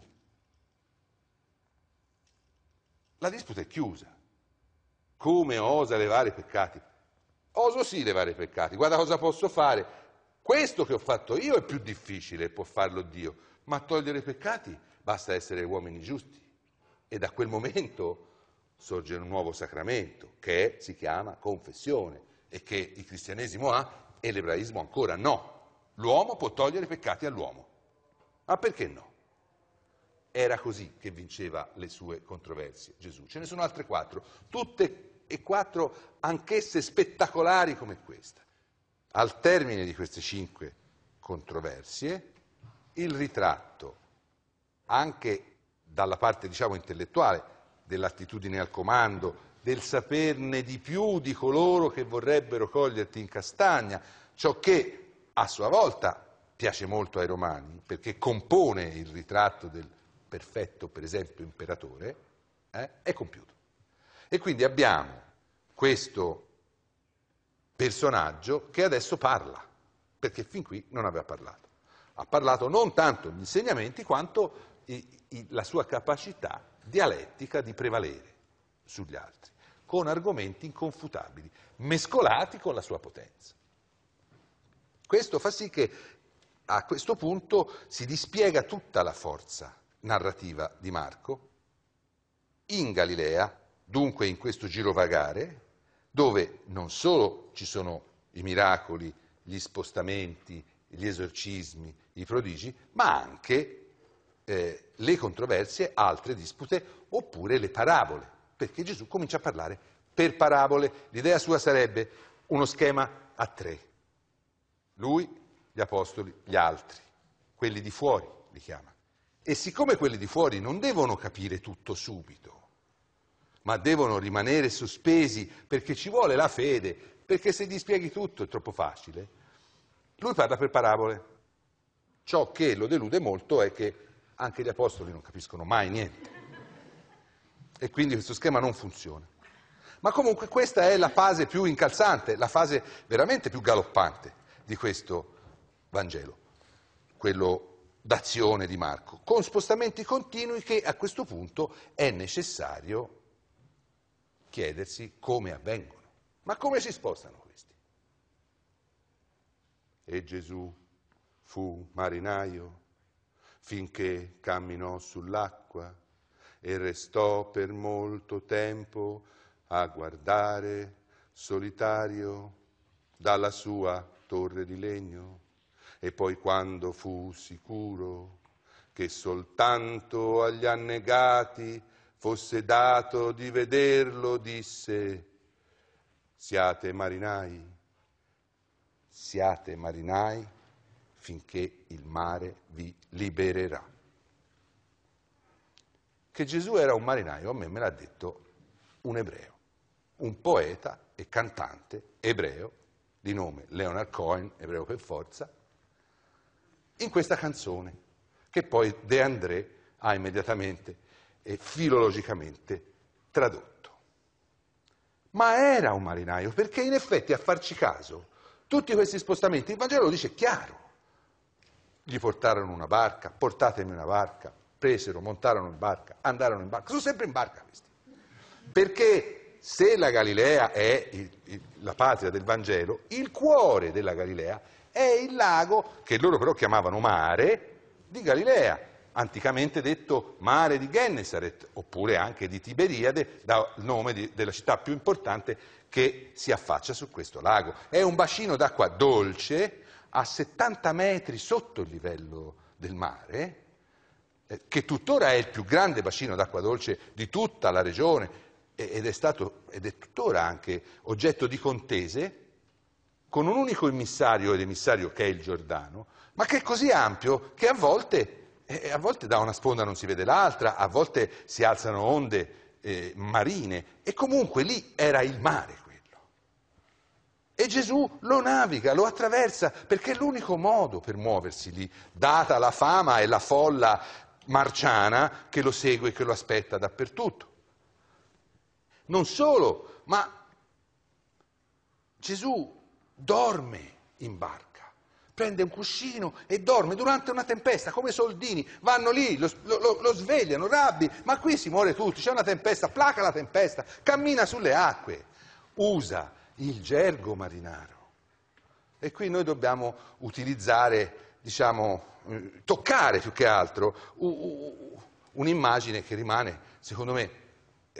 La disputa è chiusa. Come osa levare i peccati? Oso sì levare i peccati, guarda cosa posso fare. Questo che ho fatto io è più difficile, può farlo Dio, ma togliere i peccati basta essere uomini giusti. E da quel momento sorge un nuovo sacramento che si chiama confessione e che il cristianesimo ha e l'ebraismo ancora no. L'uomo può togliere i peccati all'uomo. Ma perché no? Era così che vinceva le sue controversie Gesù. Ce ne sono altre quattro, tutte e quattro anch'esse spettacolari come questa. Al termine di queste cinque controversie, il ritratto, anche dalla parte diciamo intellettuale, dell'attitudine al comando, del saperne di più di coloro che vorrebbero coglierti in castagna, ciò che a sua volta piace molto ai romani perché compone il ritratto del perfetto, per esempio, imperatore, eh, è compiuto. E quindi abbiamo questo personaggio che adesso parla, perché fin qui non aveva parlato. Ha parlato non tanto gli insegnamenti quanto i, i, la sua capacità dialettica di prevalere sugli altri, con argomenti inconfutabili, mescolati con la sua potenza. Questo fa sì che a questo punto si dispiega tutta la forza narrativa di Marco in Galilea, dunque in questo girovagare, dove non solo ci sono i miracoli, gli spostamenti, gli esorcismi, i prodigi, ma anche eh, le controversie, altre dispute, oppure le parabole, perché Gesù comincia a parlare per parabole. L'idea sua sarebbe uno schema a tre, lui, gli apostoli, gli altri, quelli di fuori li chiama. E siccome quelli di fuori non devono capire tutto subito, ma devono rimanere sospesi perché ci vuole la fede, perché se gli spieghi tutto è troppo facile, lui parla per parabole. Ciò che lo delude molto è che anche gli apostoli non capiscono mai niente. E quindi questo schema non funziona. Ma comunque questa è la fase più incalzante, la fase veramente più galoppante di questo Vangelo, quello d'azione di Marco, con spostamenti continui che a questo punto è necessario chiedersi come avvengono. Ma come si spostano questi? E Gesù fu marinaio finché camminò sull'acqua e restò per molto tempo a guardare solitario dalla sua torre di legno, e poi quando fu sicuro che soltanto agli annegati fosse dato di vederlo, disse, siate marinai, siate marinai finché il mare vi libererà. Che Gesù era un marinaio, a me me l'ha detto un ebreo, un poeta e cantante ebreo di nome Leonard Cohen, ebreo per forza, in questa canzone che poi De André ha immediatamente e filologicamente tradotto. Ma era un marinaio, perché in effetti a farci caso, tutti questi spostamenti, il Vangelo lo dice chiaro. Gli portarono una barca, portatemi una barca, presero, montarono in barca, andarono in barca, sono sempre in barca questi. Perché se la Galilea è il, il, la patria del Vangelo, il cuore della Galilea è il lago, che loro però chiamavano mare, di Galilea, anticamente detto mare di Gennesaret, oppure anche di Tiberiade, dal nome di, della città più importante che si affaccia su questo lago. È un bacino d'acqua dolce a 70 metri sotto il livello del mare, eh, che tuttora è il più grande bacino d'acqua dolce di tutta la regione, ed è stato, ed è tuttora anche oggetto di contese, con un unico emissario ed emissario che è il Giordano, ma che è così ampio che a volte, eh, a volte da una sponda non si vede l'altra, a volte si alzano onde eh, marine e comunque lì era il mare quello. E Gesù lo naviga, lo attraversa perché è l'unico modo per muoversi lì, data la fama e la folla marciana che lo segue e che lo aspetta dappertutto. Non solo, ma Gesù dorme in barca prende un cuscino e dorme durante una tempesta, come i soldini, vanno lì, lo, lo, lo, svegliano, rabbi, ma qui si muore tutti, c'è una tempesta, placa la tempesta, cammina sulle acque, usa il gergo marinaro. E qui noi dobbiamo utilizzare, diciamo, eh, toccare più che altro un'immagine che rimane, secondo me,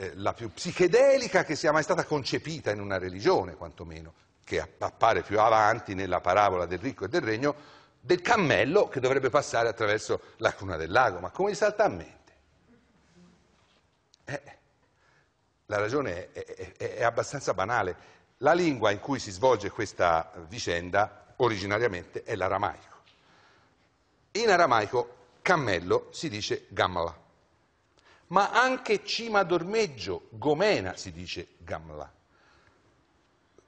eh, la più psichedelica che sia mai stata concepita in una religione, quantomeno, che appare più avanti nella parabola del ricco e del regno, del cammello che dovrebbe passare attraverso la cuna del lago, ma come gli salta a mente? Eh, la ragione è, è, è abbastanza banale. La lingua in cui si svolge questa vicenda originariamente è l'aramaico. In aramaico cammello si dice gammala ma anche cima d'ormeggio, gomena si dice gamla.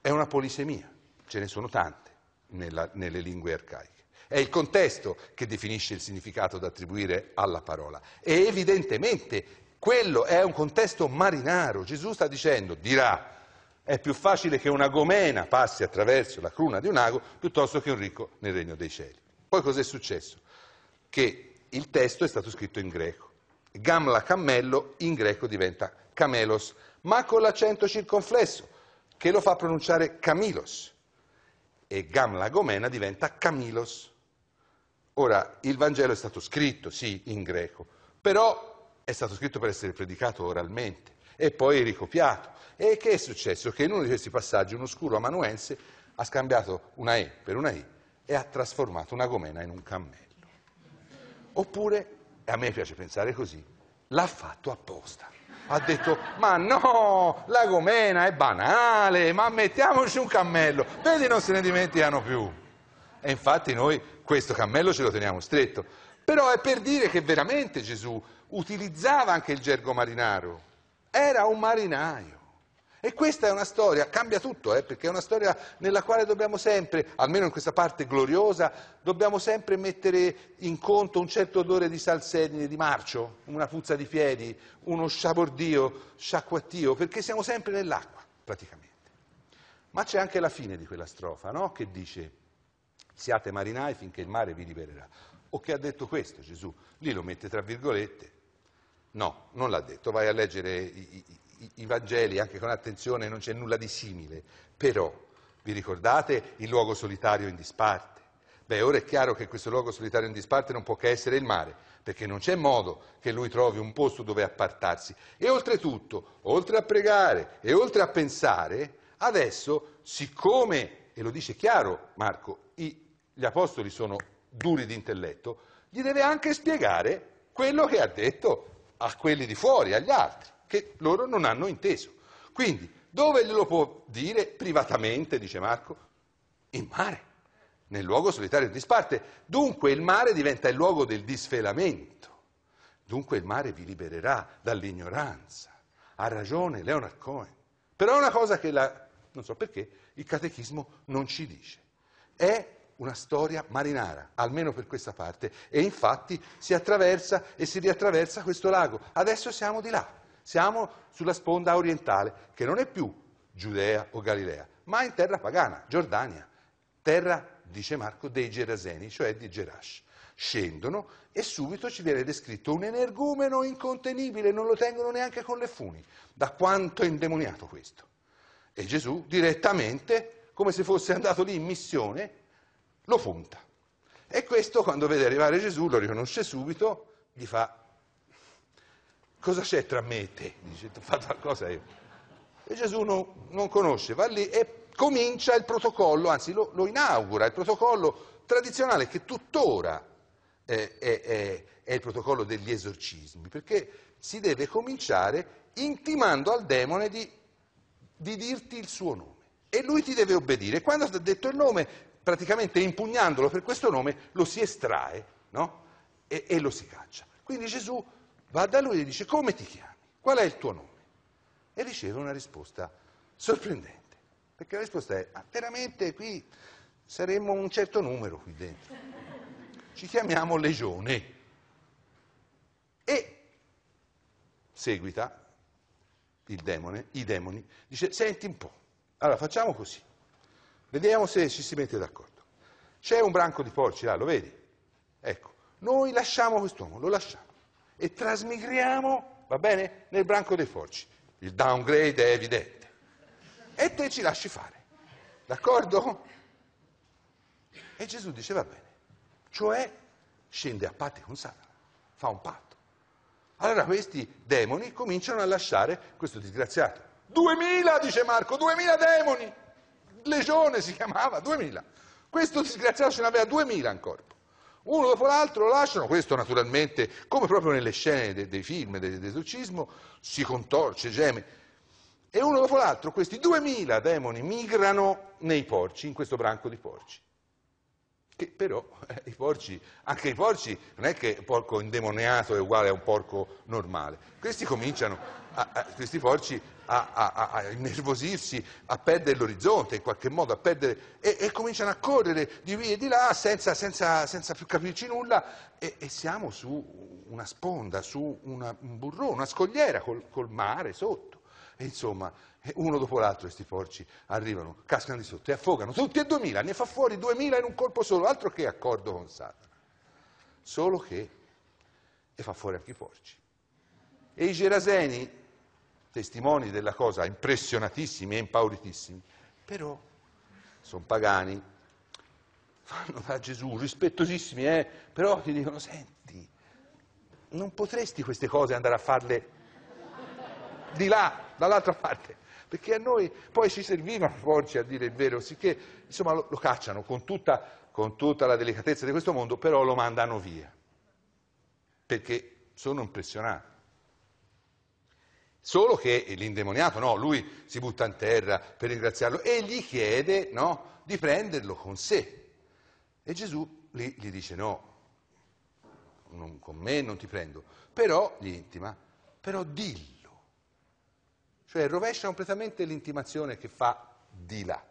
È una polisemia, ce ne sono tante nella, nelle lingue arcaiche. È il contesto che definisce il significato da attribuire alla parola. E evidentemente quello è un contesto marinaro. Gesù sta dicendo, dirà, è più facile che una gomena passi attraverso la cruna di un ago piuttosto che un ricco nel regno dei cieli. Poi cos'è successo? Che il testo è stato scritto in greco Gamla cammello in greco diventa camelos, ma con l'accento circonflesso, che lo fa pronunciare camilos. E Gamla gomena diventa camilos. Ora, il Vangelo è stato scritto, sì, in greco, però è stato scritto per essere predicato oralmente e poi ricopiato. E che è successo? Che in uno di questi passaggi un oscuro amanuense ha scambiato una E per una I e ha trasformato una gomena in un cammello. Oppure a me piace pensare così, l'ha fatto apposta. Ha detto, ma no, la gomena è banale, ma mettiamoci un cammello, vedi non se ne dimenticano più. E infatti noi questo cammello ce lo teniamo stretto. Però è per dire che veramente Gesù utilizzava anche il gergo marinaro, era un marinaio. E questa è una storia, cambia tutto, eh, perché è una storia nella quale dobbiamo sempre, almeno in questa parte gloriosa, dobbiamo sempre mettere in conto un certo odore di salsedine, di marcio, una puzza di piedi, uno sciabordio, sciacquattio, perché siamo sempre nell'acqua, praticamente. Ma c'è anche la fine di quella strofa, no? che dice siate marinai finché il mare vi libererà. O che ha detto questo Gesù? Lì lo mette tra virgolette. No, non l'ha detto, vai a leggere i, i i Vangeli, anche con attenzione, non c'è nulla di simile, però vi ricordate il luogo solitario in disparte? Beh, ora è chiaro che questo luogo solitario in disparte non può che essere il mare, perché non c'è modo che lui trovi un posto dove appartarsi. E oltretutto, oltre a pregare e oltre a pensare, adesso, siccome, e lo dice chiaro Marco, i, gli apostoli sono duri di intelletto, gli deve anche spiegare quello che ha detto a quelli di fuori, agli altri che loro non hanno inteso. Quindi, dove glielo può dire privatamente, dice Marco? In mare, nel luogo solitario di disparte. Dunque il mare diventa il luogo del disfelamento. Dunque il mare vi libererà dall'ignoranza. Ha ragione Leonard Cohen. Però è una cosa che la, non so perché, il catechismo non ci dice. È una storia marinara, almeno per questa parte, e infatti si attraversa e si riattraversa questo lago. Adesso siamo di là. Siamo sulla sponda orientale, che non è più Giudea o Galilea, ma in terra pagana, Giordania, terra, dice Marco, dei Geraseni, cioè di Gerash. Scendono e subito ci viene descritto un energumeno incontenibile, non lo tengono neanche con le funi. Da quanto è indemoniato questo? E Gesù direttamente, come se fosse andato lì in missione, lo punta. E questo, quando vede arrivare Gesù, lo riconosce subito, gli fa cosa c'è tra me e te? Dice, ho fatto qualcosa io. E Gesù non, non, conosce, va lì e comincia il protocollo, anzi lo, lo inaugura, il protocollo tradizionale che tuttora è, è, è, è il protocollo degli esorcismi, perché si deve cominciare intimando al demone di, di dirti il suo nome. E lui ti deve obbedire. Quando ha detto il nome, praticamente impugnandolo per questo nome, lo si estrae no? e, e lo si caccia. Quindi Gesù Va da lui e gli dice come ti chiami? Qual è il tuo nome? E riceve una risposta sorprendente, perché la risposta è ah, veramente qui saremmo un certo numero qui dentro. Ci chiamiamo Legione. E seguita il demone, i demoni, dice senti un po', allora facciamo così, vediamo se ci si mette d'accordo. C'è un branco di porci là, lo vedi? Ecco, noi lasciamo quest'uomo, lo lasciamo e trasmigriamo, va bene, nel branco dei forci. Il downgrade è evidente. E te ci lasci fare, d'accordo? E Gesù dice, va bene, cioè scende a patti con Satana, fa un patto. Allora questi demoni cominciano a lasciare questo disgraziato. 2000, dice Marco, duemila demoni! Legione si chiamava, duemila. Questo disgraziato ce n'aveva duemila in corpo. Uno dopo l'altro lo lasciano, questo naturalmente, come proprio nelle scene dei, dei film dell'esorcismo, si contorce, geme. E uno dopo l'altro questi 2000 demoni migrano nei porci, in questo branco di porci. Che però eh, i porci, anche i porci, non è che il porco indemoniato è uguale a un porco normale. Questi cominciano a, a, questi porci a, a, innervosirsi, a perdere l'orizzonte in qualche modo, a perdere, e, e, cominciano a correre di qui e di là senza, senza, senza più capirci nulla e, e, siamo su una sponda, su una, un burrone, una scogliera col, col mare sotto. E insomma, uno dopo l'altro questi porci arrivano, cascano di sotto e affogano tutti e 2000, ne fa fuori 2000 in un colpo solo, altro che accordo con Satana. Solo che e fa fuori anche i porci. E i geraseni testimoni della cosa, impressionatissimi e impauritissimi, però sono pagani, fanno da Gesù, rispettosissimi, eh? però ti dicono, senti, non potresti queste cose andare a farle di là, dall'altra parte, perché a noi poi ci serviva forse a dire il vero, sicché insomma lo, lo cacciano con tutta, con tutta la delicatezza di questo mondo, però lo mandano via, perché sono impressionati. Solo che l'indemoniato, no, lui si butta in terra per ringraziarlo e gli chiede no, di prenderlo con sé. E Gesù gli, gli dice no, non con me non ti prendo, però gli intima, però dillo. Cioè rovescia completamente l'intimazione che fa di là.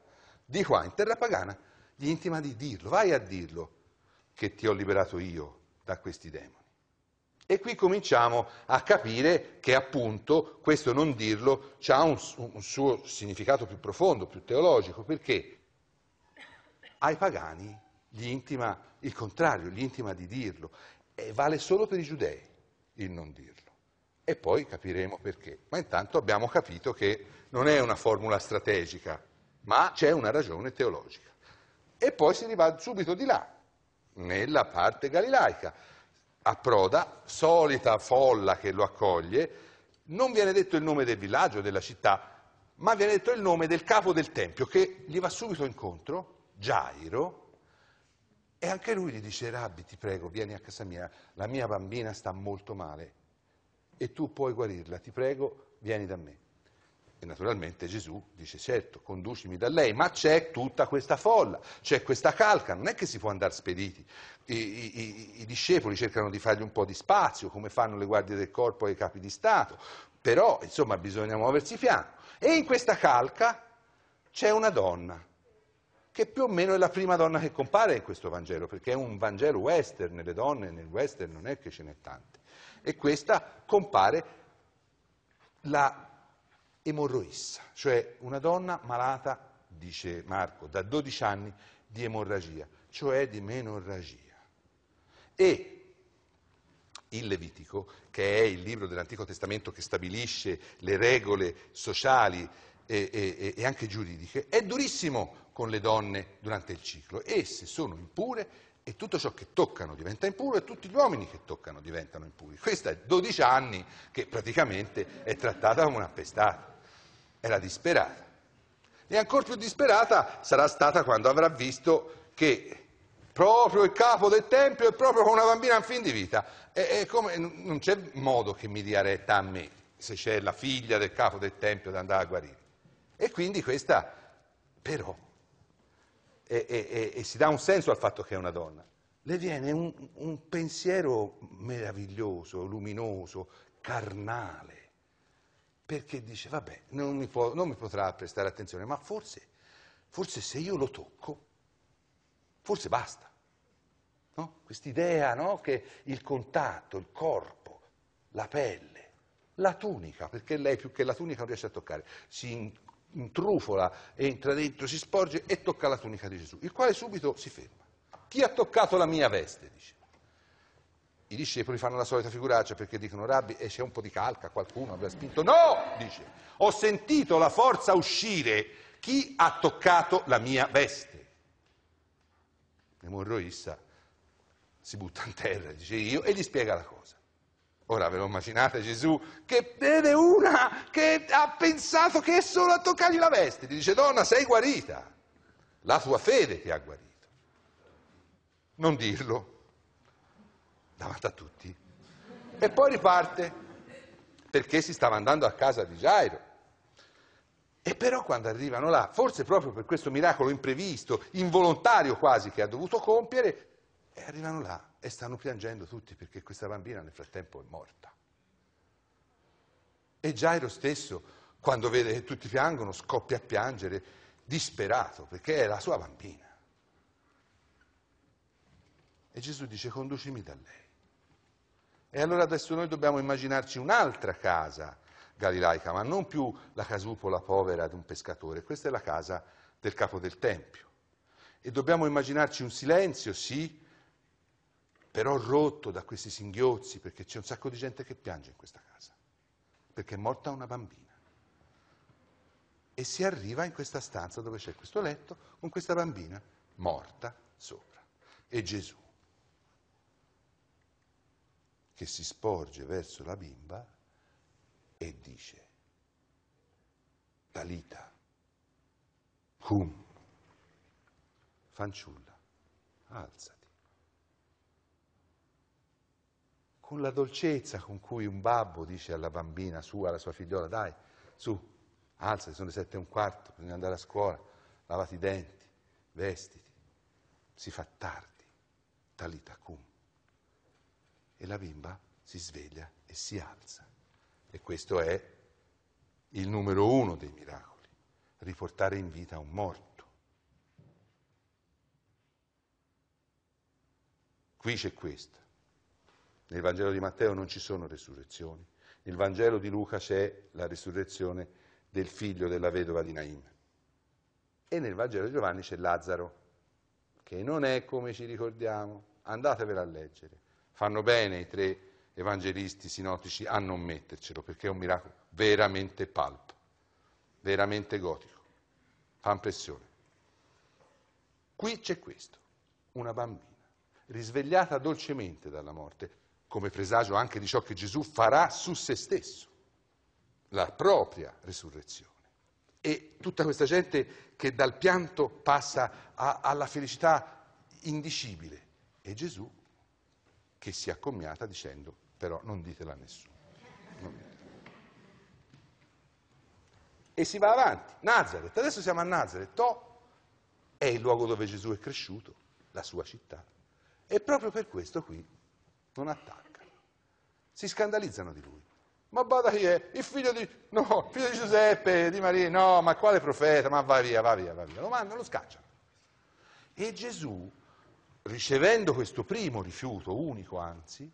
Di qua, in terra pagana, gli intima di dirlo, vai a dirlo che ti ho liberato io da questi demoni. E qui cominciamo a capire che appunto questo non dirlo ha un, un suo significato più profondo, più teologico, perché ai pagani gli intima il contrario, gli intima di dirlo, e vale solo per i giudei il non dirlo. E poi capiremo perché. Ma intanto abbiamo capito che non è una formula strategica, ma c'è una ragione teologica. E poi si arriva subito di là, nella parte galilaica approda, solita folla che lo accoglie, non viene detto il nome del villaggio, della città, ma viene detto il nome del capo del Tempio che gli va subito incontro, Gairo, e anche lui gli dice, Rabbi, ti prego, vieni a casa mia, la mia bambina sta molto male e tu puoi guarirla, ti prego, vieni da me. E naturalmente Gesù dice, certo, conducimi da lei, ma c'è tutta questa folla, c'è questa calca, non è che si può andare spediti. I, i, i discepoli cercano di fargli un po' di spazio, come fanno le guardie del corpo e i capi di Stato, però insomma bisogna muoversi fianco. E in questa calca c'è una donna, che più o meno è la prima donna che compare in questo Vangelo, perché è un Vangelo western, le donne nel western non è che ce n'è tante. E questa compare la emorroissa, cioè una donna malata, dice Marco, da 12 anni di emorragia, cioè di menorragia. E il Levitico, che è il libro dell'Antico Testamento che stabilisce le regole sociali e, e, e anche giuridiche, è durissimo con le donne durante il ciclo. Esse sono impure e tutto ciò che toccano diventa impuro e tutti gli uomini che toccano diventano impuri. Questa è 12 anni che praticamente è trattata come una pestata, era disperata. E ancora più disperata sarà stata quando avrà visto che proprio il capo del Tempio è proprio con una bambina a fin di vita. E, e come, non c'è modo che mi dia retta a me se c'è la figlia del capo del Tempio da andare a guarire. E quindi questa, però, e, e, e, si dà un senso al fatto che è una donna, le viene un, un pensiero meraviglioso, luminoso, carnale, perché dice, vabbè, non mi, può, non mi potrà prestare attenzione, ma forse, forse se io lo tocco, forse basta. No? Quest'idea no? che il contatto, il corpo, la pelle, la tunica, perché lei più che la tunica non riesce a toccare, si intrufola, entra dentro, si sporge e tocca la tunica di Gesù, il quale subito si ferma. Chi ha toccato la mia veste? dice. I discepoli fanno la solita figuraccia perché dicono rabbi e eh, c'è un po' di calca, qualcuno aveva spinto. No, dice, ho sentito la forza uscire, chi ha toccato la mia veste? L'emorroissa si butta in terra, dice io, e gli spiega la cosa. Ora ve lo immaginate Gesù che vede una che ha pensato che è solo a toccargli la veste, gli dice donna sei guarita, la tua fede ti ha guarito. Non dirlo davanti a tutti. E poi riparte perché si stava andando a casa di Gairo. E però quando arrivano là, forse proprio per questo miracolo imprevisto, involontario quasi che ha dovuto compiere, e arrivano là e stanno piangendo tutti perché questa bambina nel frattempo è morta. E Gairo stesso, quando vede che tutti piangono, scoppia a piangere disperato perché è la sua bambina. E Gesù dice conducimi da lei. E allora adesso noi dobbiamo immaginarci un'altra casa galilaica, ma non più la casupola povera di un pescatore, questa è la casa del capo del Tempio. E dobbiamo immaginarci un silenzio, sì, però rotto da questi singhiozzi, perché c'è un sacco di gente che piange in questa casa, perché è morta una bambina. E si arriva in questa stanza dove c'è questo letto con questa bambina morta sopra. E Gesù, che si sporge verso la bimba e dice, Talita, cum, fanciulla, alzati. con la dolcezza con cui un babbo dice alla bambina sua, alla sua figliola, dai, su, alzati, sono le sette e un quarto, bisogna andare a scuola, lavati i denti, vestiti, si fa tardi, talita cum. E la bimba si sveglia e si alza. E questo è il numero uno dei miracoli, riportare in vita un morto. Qui c'è questo. Nel Vangelo di Matteo non ci sono resurrezioni. Nel Vangelo di Luca c'è la resurrezione del figlio della vedova di Naim. E nel Vangelo di Giovanni c'è Lazzaro, che non è come ci ricordiamo. Andatevela a leggere. Fanno bene i tre evangelisti sinottici a non mettercelo, perché è un miracolo veramente palpo, veramente gotico. Fa impressione. Qui c'è questo, una bambina risvegliata dolcemente dalla morte, come presagio anche di ciò che Gesù farà su se stesso, la propria risurrezione. E tutta questa gente che dal pianto passa a, alla felicità indicibile. E Gesù che si accommiata dicendo, però non ditela a nessuno. Ditela. E si va avanti. Nazareth, adesso siamo a Nazareth, oh, è il luogo dove Gesù è cresciuto, la sua città. E proprio per questo qui non attaccano, si scandalizzano di lui. Ma bada chi è? Il figlio di, no, figlio di Giuseppe, di Maria, no, ma quale profeta? Ma va via, va via, va via. Lo mandano, lo scacciano. E Gesù, ricevendo questo primo rifiuto, unico anzi,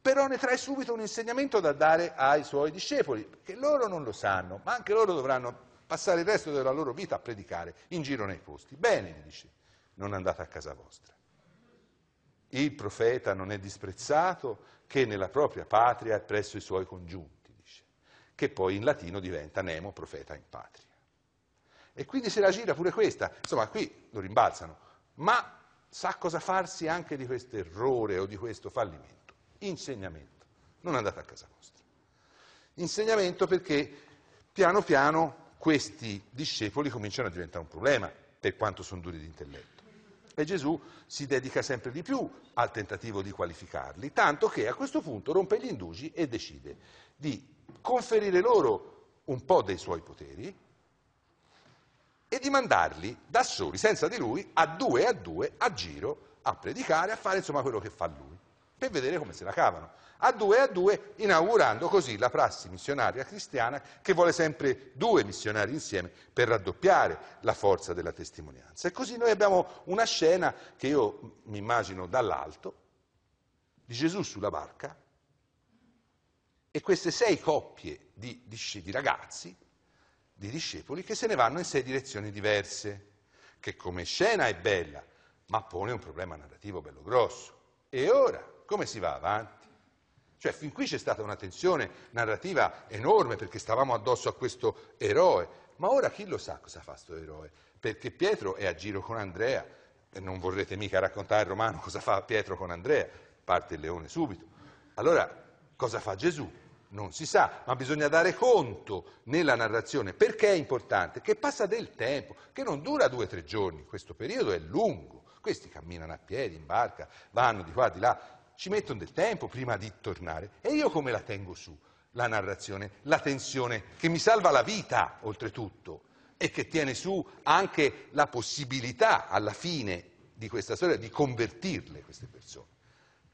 però ne trae subito un insegnamento da dare ai suoi discepoli, che loro non lo sanno, ma anche loro dovranno passare il resto della loro vita a predicare in giro nei posti. Bene, gli dice, non andate a casa vostra il profeta non è disprezzato che nella propria patria e presso i suoi congiunti, dice, che poi in latino diventa Nemo, profeta in patria. E quindi se la gira pure questa, insomma qui lo rimbalzano, ma sa cosa farsi anche di questo errore o di questo fallimento. Insegnamento, non andate a casa vostra. Insegnamento perché piano piano questi discepoli cominciano a diventare un problema per quanto sono duri di intelletto. E Gesù si dedica sempre di più al tentativo di qualificarli, tanto che a questo punto rompe gli indugi e decide di conferire loro un po' dei suoi poteri e di mandarli da soli, senza di lui, a due a due, a giro, a predicare, a fare insomma quello che fa lui per vedere come se la cavano. A due a due, inaugurando così la prassi missionaria cristiana che vuole sempre due missionari insieme per raddoppiare la forza della testimonianza. E così noi abbiamo una scena che io mi immagino dall'alto, di Gesù sulla barca e queste sei coppie di, di, di ragazzi, di discepoli, che se ne vanno in sei direzioni diverse, che come scena è bella, ma pone un problema narrativo bello grosso. E ora? come si va avanti? Cioè, fin qui c'è stata una tensione narrativa enorme perché stavamo addosso a questo eroe, ma ora chi lo sa cosa fa questo eroe? Perché Pietro è a giro con Andrea, e non vorrete mica raccontare il Romano cosa fa Pietro con Andrea, parte il leone subito. Allora, cosa fa Gesù? Non si sa, ma bisogna dare conto nella narrazione perché è importante, che passa del tempo, che non dura due o tre giorni, questo periodo è lungo, questi camminano a piedi, in barca, vanno di qua, di là, ci mettono del tempo prima di tornare. E io come la tengo su, la narrazione, la tensione, che mi salva la vita, oltretutto, e che tiene su anche la possibilità, alla fine di questa storia, di convertirle queste persone.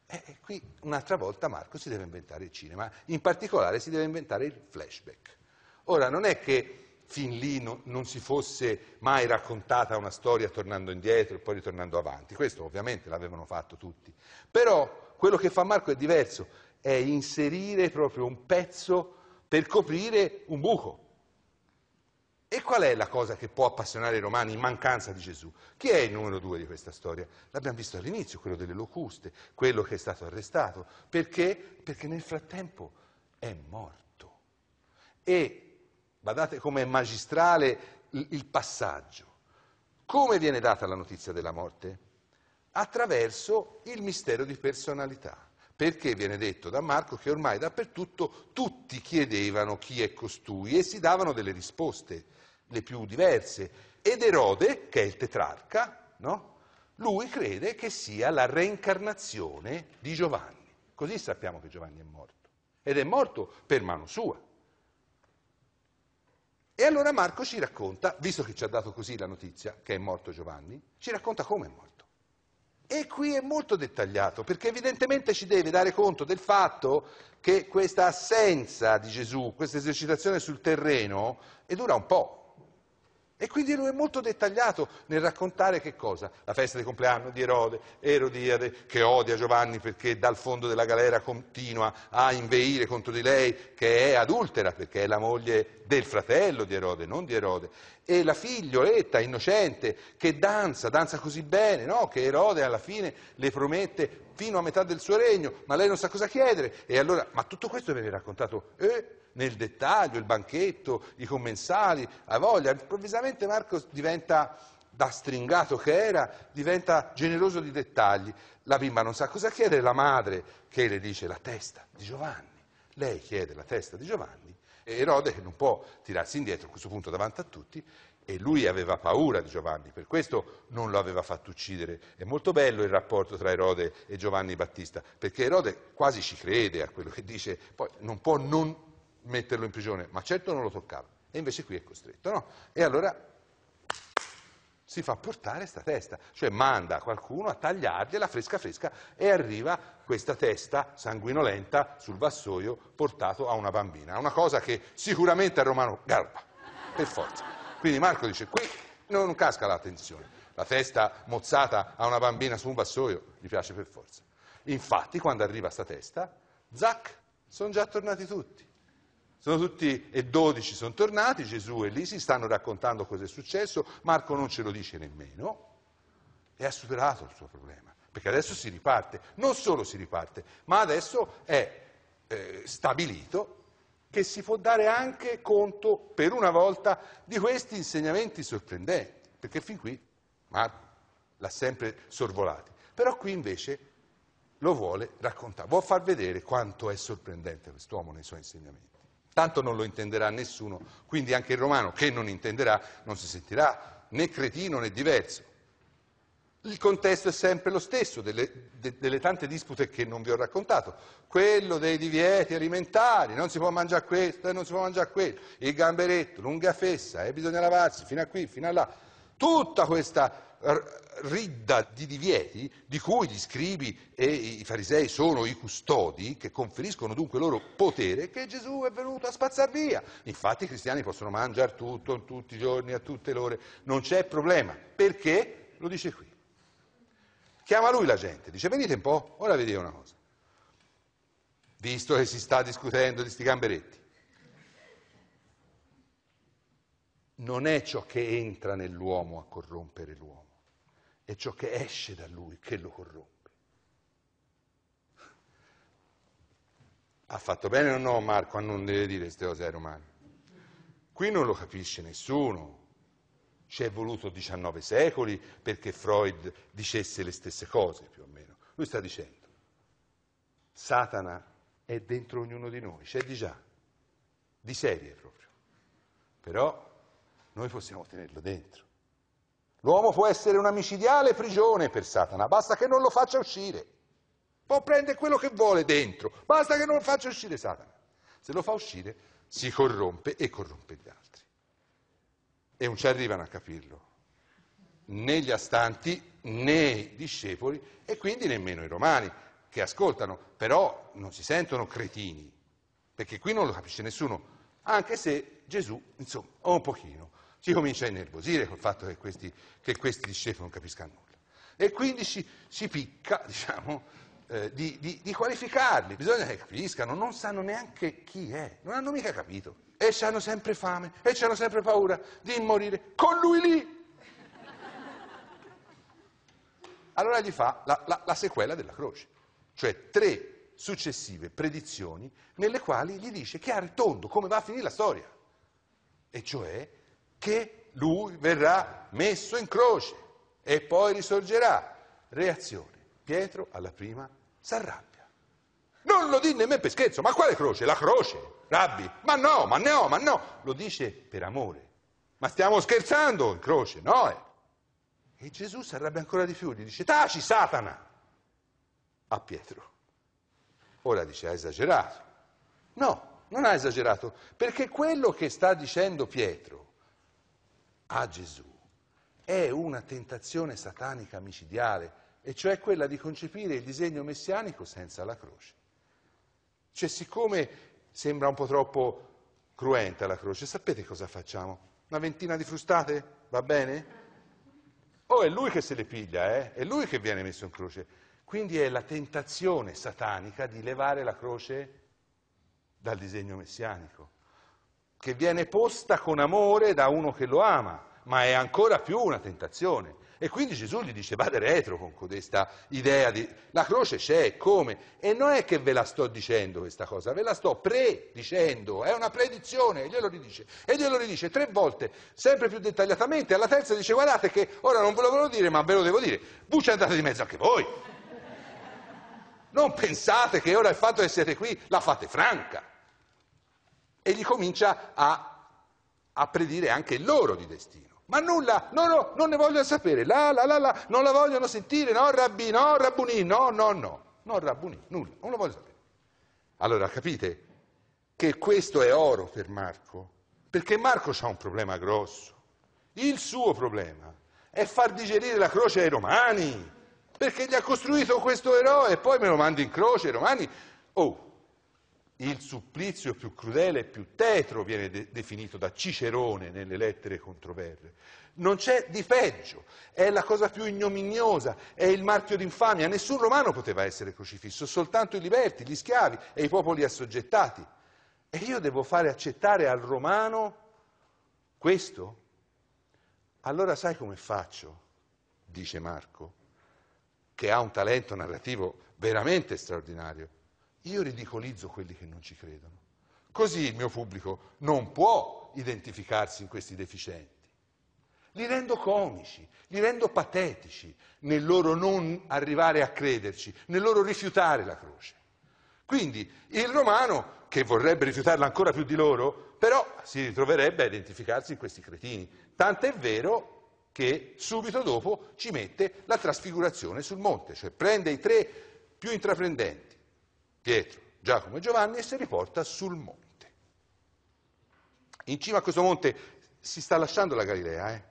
E qui un'altra volta Marco si deve inventare il cinema, in particolare si deve inventare il flashback. Ora, non è che fin lì no, non si fosse mai raccontata una storia tornando indietro e poi ritornando avanti. Questo ovviamente l'avevano fatto tutti. Però quello che fa Marco è diverso, è inserire proprio un pezzo per coprire un buco. E qual è la cosa che può appassionare i romani in mancanza di Gesù? Chi è il numero due di questa storia? L'abbiamo visto all'inizio, quello delle locuste, quello che è stato arrestato. Perché? Perché nel frattempo è morto. E badate com'è magistrale il passaggio. Come viene data la notizia della morte? attraverso il mistero di personalità. Perché viene detto da Marco che ormai dappertutto tutti chiedevano chi è costui e si davano delle risposte, le più diverse. Ed Erode, che è il tetrarca, no? lui crede che sia la reincarnazione di Giovanni. Così sappiamo che Giovanni è morto. Ed è morto per mano sua. E allora Marco ci racconta, visto che ci ha dato così la notizia che è morto Giovanni, ci racconta come è morto. E qui è molto dettagliato, perché evidentemente ci deve dare conto del fatto che questa assenza di Gesù, questa esercitazione sul terreno, dura un po'. E quindi lui è molto dettagliato nel raccontare che cosa? La festa di compleanno di Erode, Erodiade che odia Giovanni perché dal fondo della galera continua a inveire contro di lei che è adultera perché è la moglie del fratello di Erode, non di Erode, e la figlioletta innocente che danza, danza così bene, no? che Erode alla fine le promette fino a metà del suo regno, ma lei non sa cosa chiedere. E allora, ma tutto questo viene raccontato. Eh? nel dettaglio, il banchetto, i commensali, ha voglia. Improvvisamente Marco diventa, da stringato che era, diventa generoso di dettagli. La bimba non sa cosa chiedere, la madre che le dice la testa di Giovanni. Lei chiede la testa di Giovanni e Erode che non può tirarsi indietro a questo punto davanti a tutti e lui aveva paura di Giovanni, per questo non lo aveva fatto uccidere. È molto bello il rapporto tra Erode e Giovanni Battista, perché Erode quasi ci crede a quello che dice, poi non può non metterlo in prigione, ma certo non lo toccava, e invece qui è costretto, no? E allora si fa portare sta testa, cioè manda qualcuno a tagliargliela fresca fresca e arriva questa testa sanguinolenta sul vassoio portato a una bambina, una cosa che sicuramente a Romano garba, per forza. Quindi Marco dice qui non casca l'attenzione, la testa mozzata a una bambina su un vassoio gli piace per forza. Infatti quando arriva sta testa, zac, sono già tornati tutti sono tutti e dodici sono tornati, Gesù e lì si stanno raccontando cosa è successo, Marco non ce lo dice nemmeno e ha superato il suo problema, perché adesso si riparte, non solo si riparte, ma adesso è eh, stabilito che si può dare anche conto per una volta di questi insegnamenti sorprendenti, perché fin qui Marco l'ha sempre sorvolato, però qui invece lo vuole raccontare, vuole far vedere quanto è sorprendente quest'uomo nei suoi insegnamenti tanto non lo intenderà nessuno, quindi anche il romano che non intenderà non si sentirà né cretino né diverso. Il contesto è sempre lo stesso delle, de, delle, tante dispute che non vi ho raccontato, quello dei divieti alimentari, non si può mangiare questo e non si può mangiare quello, il gamberetto, lunga fessa, eh, bisogna lavarsi fino a qui, fino a là, tutta questa ridda di divieti di cui gli scribi e i farisei sono i custodi, che conferiscono dunque loro potere, che Gesù è venuto a spazzar via. Infatti i cristiani possono mangiare tutto, tutti i giorni, a tutte le ore, non c'è problema. Perché? Lo dice qui. Chiama lui la gente, dice venite un po', ora vedete una cosa. Visto che si sta discutendo di sti gamberetti. Non è ciò che entra nell'uomo a corrompere l'uomo è ciò che esce da lui che lo corrompe. Ha fatto bene o no Marco a non dire queste cose ai romani? Qui non lo capisce nessuno. Ci è voluto 19 secoli perché Freud dicesse le stesse cose, più o meno. Lui sta dicendo, Satana è dentro ognuno di noi, c'è di già, di serie proprio. Però noi possiamo tenerlo dentro. L'uomo può essere una micidiale prigione per Satana, basta che non lo faccia uscire. Può prendere quello che vuole dentro, basta che non lo faccia uscire Satana. Se lo fa uscire si corrompe e corrompe gli altri. E non ci arrivano a capirlo né gli astanti né i discepoli e quindi nemmeno i romani che ascoltano, però non si sentono cretini, perché qui non lo capisce nessuno, anche se Gesù, insomma, un pochino si comincia a innervosire col fatto che questi, che questi discepoli non capiscano nulla. E quindi si, si picca, diciamo, eh, di, di, di, qualificarli. Bisogna che capiscano, non sanno neanche chi è, non hanno mica capito. E hanno sempre fame, e hanno sempre paura di morire con lui lì. Allora gli fa la, la, la sequela della croce, cioè tre successive predizioni nelle quali gli dice chiaro e tondo come va a finire la storia, e cioè che lui verrà messo in croce e poi risorgerà. Reazione. Pietro alla prima s'arrabbia. Non lo dice nemmeno per scherzo, ma quale croce? La croce, rabbi. Ma no, ma no, ma no. Lo dice per amore. Ma stiamo scherzando in croce, no? Eh. E Gesù si arrabbia ancora di più, gli dice, taci Satana, a Pietro. Ora dice, ha esagerato. No, non ha esagerato, perché quello che sta dicendo Pietro a Gesù è una tentazione satanica micidiale, e cioè quella di concepire il disegno messianico senza la croce. Cioè, siccome sembra un po' troppo cruenta la croce, sapete cosa facciamo? Una ventina di frustate? Va bene? Oh, è lui che se le piglia, eh? È lui che viene messo in croce. Quindi è la tentazione satanica di levare la croce dal disegno messianico che viene posta con amore da uno che lo ama, ma è ancora più una tentazione. E quindi Gesù gli dice vada retro con questa idea di la croce c'è, come? E non è che ve la sto dicendo questa cosa, ve la sto predicendo, è una predizione, e glielo ridice. E glielo ridice tre volte, sempre più dettagliatamente, alla terza dice guardate che ora non ve lo volevo dire ma ve lo devo dire, voi ci andate di mezzo anche voi. Non pensate che ora il fatto che siete qui la fate franca e gli comincia a, a predire anche il loro di destino. Ma nulla, no, no, non ne vogliono sapere, la, la, la, la, non la vogliono sentire, no, Rabbi, no, Rabbuni, no, no, no, no, Rabbuni, nulla, non lo voglio sapere. Allora capite che questo è oro per Marco, perché Marco ha un problema grosso. Il suo problema è far digerire la croce ai romani, perché gli ha costruito questo eroe e poi me lo mandi in croce ai romani. Oh, il supplizio più crudele, e più tetro viene de- definito da Cicerone nelle lettere controverre. Non c'è di peggio, è la cosa più ignominiosa, è il marchio d'infamia. Nessun romano poteva essere crocifisso, soltanto i liberti, gli schiavi e i popoli assoggettati. E io devo fare accettare al romano questo? Allora sai come faccio? dice Marco, che ha un talento narrativo veramente straordinario io ridicolizzo quelli che non ci credono. Così il mio pubblico non può identificarsi in questi deficienti. Li rendo comici, li rendo patetici nel loro non arrivare a crederci, nel loro rifiutare la croce. Quindi il romano, che vorrebbe rifiutarla ancora più di loro, però si ritroverebbe a identificarsi in questi cretini. Tant'è vero che subito dopo ci mette la trasfigurazione sul monte, cioè prende i tre più intraprendenti Pietro, Giacomo e Giovanni e si riporta sul monte. In cima a questo monte si sta lasciando la Galilea, eh?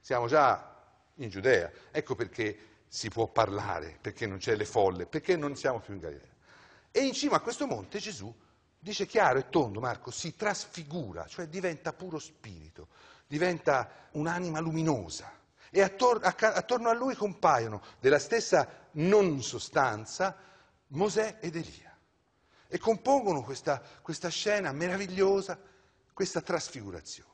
siamo già in Giudea, ecco perché si può parlare, perché non c'è le folle, perché non siamo più in Galilea. E in cima a questo monte Gesù dice chiaro e tondo, Marco, si trasfigura, cioè diventa puro spirito, diventa un'anima luminosa e attor- acc- attorno a lui compaiono della stessa non sostanza Mosè ed Elia e compongono questa, questa scena meravigliosa, questa trasfigurazione.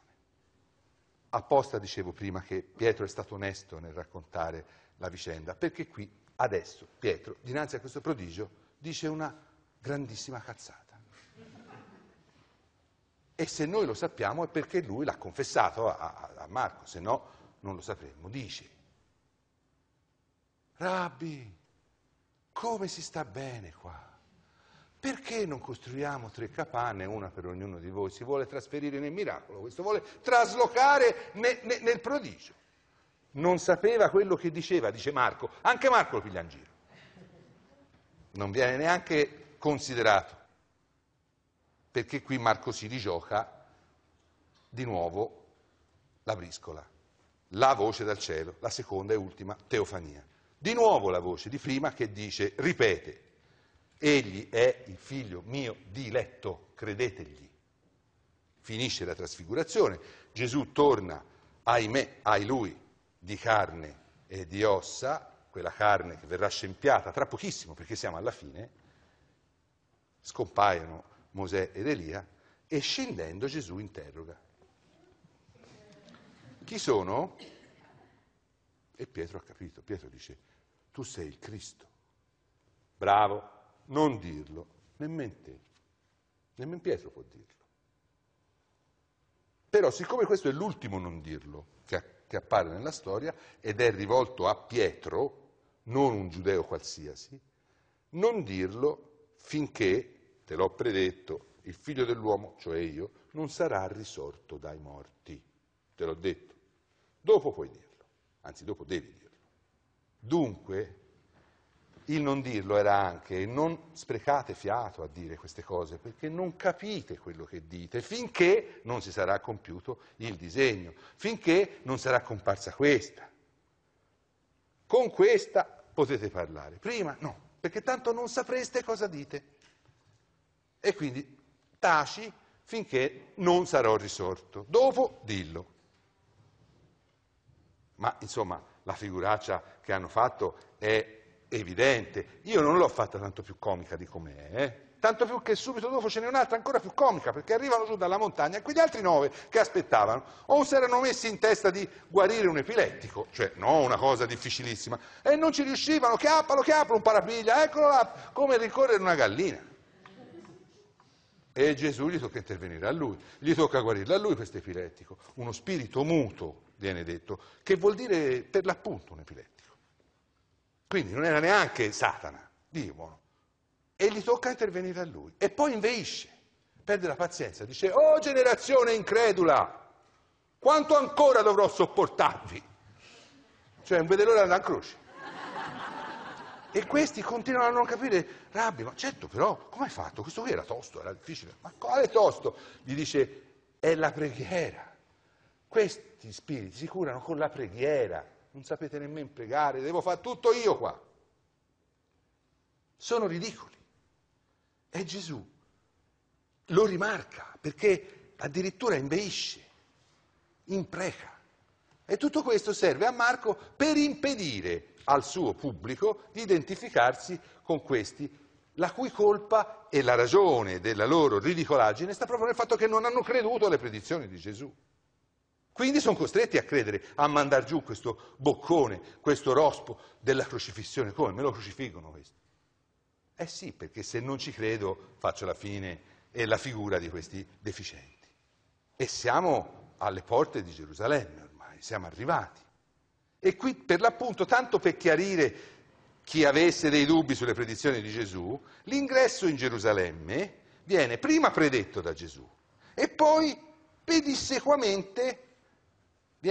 Apposta dicevo prima che Pietro è stato onesto nel raccontare la vicenda, perché qui, adesso, Pietro, dinanzi a questo prodigio, dice una grandissima cazzata. E se noi lo sappiamo è perché lui l'ha confessato a, a, a Marco, se no non lo sapremmo. Dice, Rabbi, come si sta bene qua? Perché non costruiamo tre capanne, una per ognuno di voi? Si vuole trasferire nel miracolo, questo vuole traslocare ne, ne, nel prodigio. Non sapeva quello che diceva, dice Marco. Anche Marco lo piglia in giro. Non viene neanche considerato. Perché qui Marco si rigioca di nuovo la briscola, la voce dal cielo, la seconda e ultima teofania. Di nuovo la voce di prima che dice, ripete, Egli è il figlio mio diletto, credetegli. Finisce la trasfigurazione, Gesù torna, ahimè, ai lui, di carne e di ossa, quella carne che verrà scempiata tra pochissimo perché siamo alla fine, scompaiono Mosè ed Elia e scendendo Gesù interroga. Chi sono? E Pietro ha capito, Pietro dice, tu sei il Cristo. Bravo, non dirlo, nemmeno te, nemmeno Pietro può dirlo. Però siccome questo è l'ultimo non dirlo che, che appare nella storia ed è rivolto a Pietro, non un giudeo qualsiasi, non dirlo finché, te l'ho predetto, il figlio dell'uomo, cioè io, non sarà risorto dai morti. Te l'ho detto. Dopo puoi dirlo, anzi dopo devi dirlo. Dunque, il non dirlo era anche non sprecate fiato a dire queste cose perché non capite quello che dite finché non si sarà compiuto il disegno, finché non sarà comparsa questa. Con questa potete parlare, prima no, perché tanto non sapreste cosa dite. E quindi taci finché non sarò risorto, dopo dillo. Ma insomma la figuraccia che hanno fatto è evidente. Io non l'ho fatta tanto più comica di com'è, eh? tanto più che subito dopo ce n'è un'altra ancora più comica, perché arrivano giù dalla montagna quegli altri nove che aspettavano, o si erano messi in testa di guarire un epilettico, cioè no, una cosa difficilissima, e non ci riuscivano, che appalo, che apro un parapiglia, eccolo là, come rincorrere una gallina. E Gesù gli tocca intervenire a lui, gli tocca guarirlo a lui questo epilettico, uno spirito muto, viene detto, che vuol dire per l'appunto un epilettico. Quindi non era neanche Satana, Dio E gli tocca intervenire a lui. E poi inveisce, perde la pazienza, dice, oh generazione incredula, quanto ancora dovrò sopportarvi? Cioè, non vede l'ora andare a croce. E questi continuano a non capire, rabbia, ma certo però, come hai fatto? Questo qui era tosto, era difficile. Ma quale tosto? Gli dice, è la preghiera. Questi spiriti si curano con la preghiera non sapete nemmeno pregare, devo fare tutto io qua. Sono ridicoli. E Gesù lo rimarca perché addirittura inveisce, impreca. E tutto questo serve a Marco per impedire al suo pubblico di identificarsi con questi, la cui colpa e la ragione della loro ridicolaggine sta proprio nel fatto che non hanno creduto alle predizioni di Gesù. Quindi sono costretti a credere, a mandar giù questo boccone, questo rospo della crocifissione. Come? Me lo crocifiggono questo? Eh sì, perché se non ci credo faccio la fine e la figura di questi deficienti. E siamo alle porte di Gerusalemme ormai, siamo arrivati. E qui per l'appunto, tanto per chiarire chi avesse dei dubbi sulle predizioni di Gesù, l'ingresso in Gerusalemme viene prima predetto da Gesù e poi pedissequamente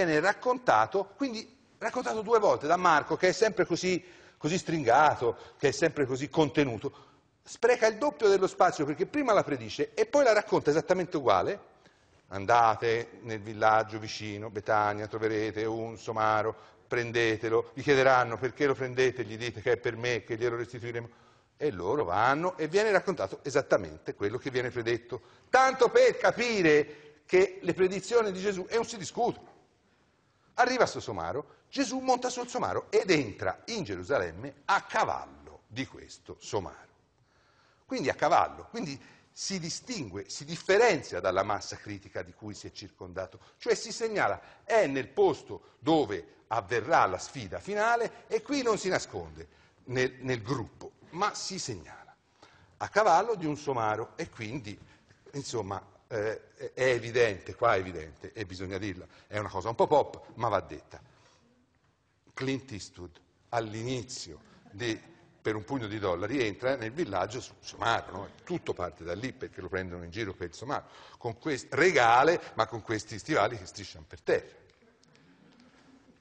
viene raccontato, quindi raccontato due volte da Marco, che è sempre così, così stringato, che è sempre così contenuto, spreca il doppio dello spazio perché prima la predice e poi la racconta esattamente uguale. Andate nel villaggio vicino, Betania, troverete un somaro, prendetelo, vi chiederanno perché lo prendete, gli dite che è per me, che glielo restituiremo. E loro vanno e viene raccontato esattamente quello che viene predetto. Tanto per capire che le predizioni di Gesù e non si discute, Arriva a Somaro, Gesù monta sul somaro ed entra in Gerusalemme a cavallo di questo somaro. Quindi a cavallo, quindi si distingue, si differenzia dalla massa critica di cui si è circondato, cioè si segnala è nel posto dove avverrà la sfida finale e qui non si nasconde nel, nel gruppo, ma si segnala a cavallo di un somaro e quindi insomma eh, è evidente, qua è evidente e bisogna dirla, è una cosa un po' pop, ma va detta. Clint Eastwood all'inizio di Per un pugno di dollari entra nel villaggio somaro, no? tutto parte da lì perché lo prendono in giro per il somaro, con quest- regale ma con questi stivali che strisciano per terra.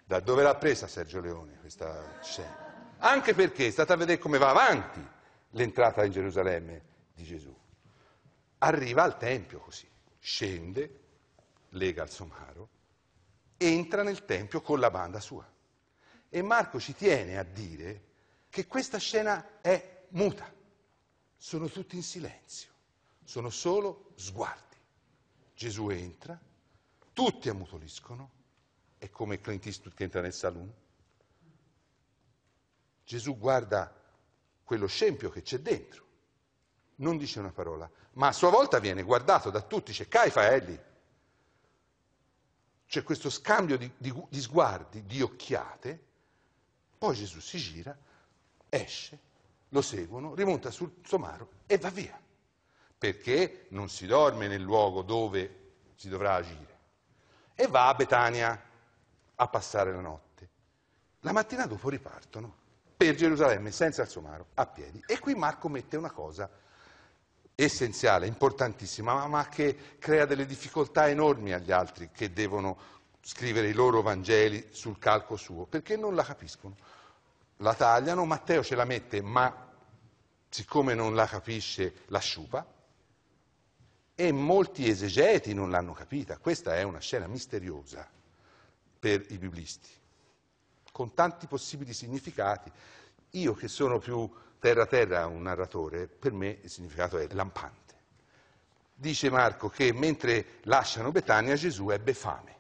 Da dove l'ha presa Sergio Leone questa scena? Anche perché è stata a vedere come va avanti l'entrata in Gerusalemme di Gesù arriva al Tempio così, scende, lega il somaro, entra nel Tempio con la banda sua. E Marco ci tiene a dire che questa scena è muta, sono tutti in silenzio, sono solo sguardi. Gesù entra, tutti ammutoliscono, è come Clint Eastwood che entra nel saloon. Gesù guarda quello scempio che c'è dentro, non dice una parola, ma a sua volta viene guardato da tutti, c'è Caifa e Ellie. C'è questo scambio di, di, di sguardi, di occhiate, poi Gesù si gira, esce, lo seguono, rimonta sul somaro e va via, perché non si dorme nel luogo dove si dovrà agire. E va a Betania a passare la notte. La mattina dopo ripartono per Gerusalemme senza il somaro, a piedi. E qui Marco mette una cosa essenziale, importantissima, ma che crea delle difficoltà enormi agli altri che devono scrivere i loro Vangeli sul calco suo, perché non la capiscono. La tagliano, Matteo ce la mette, ma siccome non la capisce, la sciupa, e molti esegeti non l'hanno capita. Questa è una scena misteriosa per i biblisti, con tanti possibili significati. Io che sono più terra terra un narratore, per me il significato è lampante. Dice Marco che mentre lasciano Betania Gesù ebbe fame.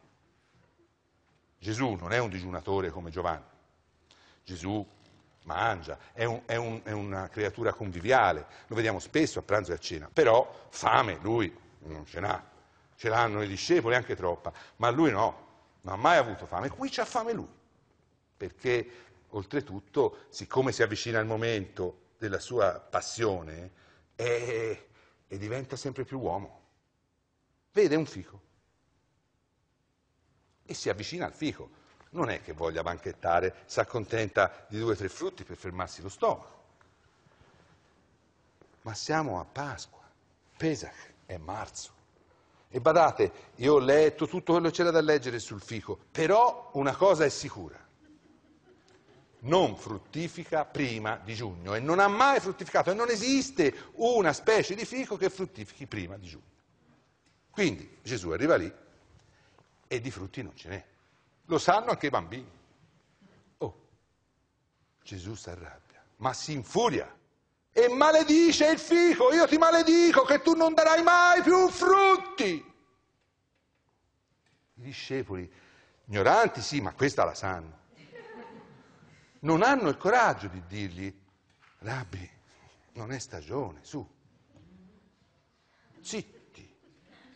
Gesù non è un digiunatore come Giovanni, Gesù mangia, è, un, è, un, è una creatura conviviale, lo vediamo spesso a pranzo e a cena, però fame lui non ce n'ha, ce l'hanno i discepoli anche troppa, ma lui no, non ha mai avuto fame, qui c'ha fame lui, perché oltretutto, siccome si avvicina al momento della sua passione, è, e diventa sempre più uomo. Vede un fico e si avvicina al fico. Non è che voglia banchettare, si accontenta di due o tre frutti per fermarsi lo stomaco. Ma siamo a Pasqua, Pesach è marzo. E badate, io ho letto tutto quello che c'era da leggere sul fico, però una cosa è sicura non fruttifica prima di giugno e non ha mai fruttificato e non esiste una specie di fico che fruttifichi prima di giugno. Quindi Gesù arriva lì e di frutti non ce n'è. Lo sanno anche i bambini. Oh, Gesù si arrabbia, ma si infuria e maledice il fico, io ti maledico che tu non darai mai più frutti. I discepoli, ignoranti sì, ma questa la sanno non hanno il coraggio di dirgli, Rabbi, non è stagione, su, zitti.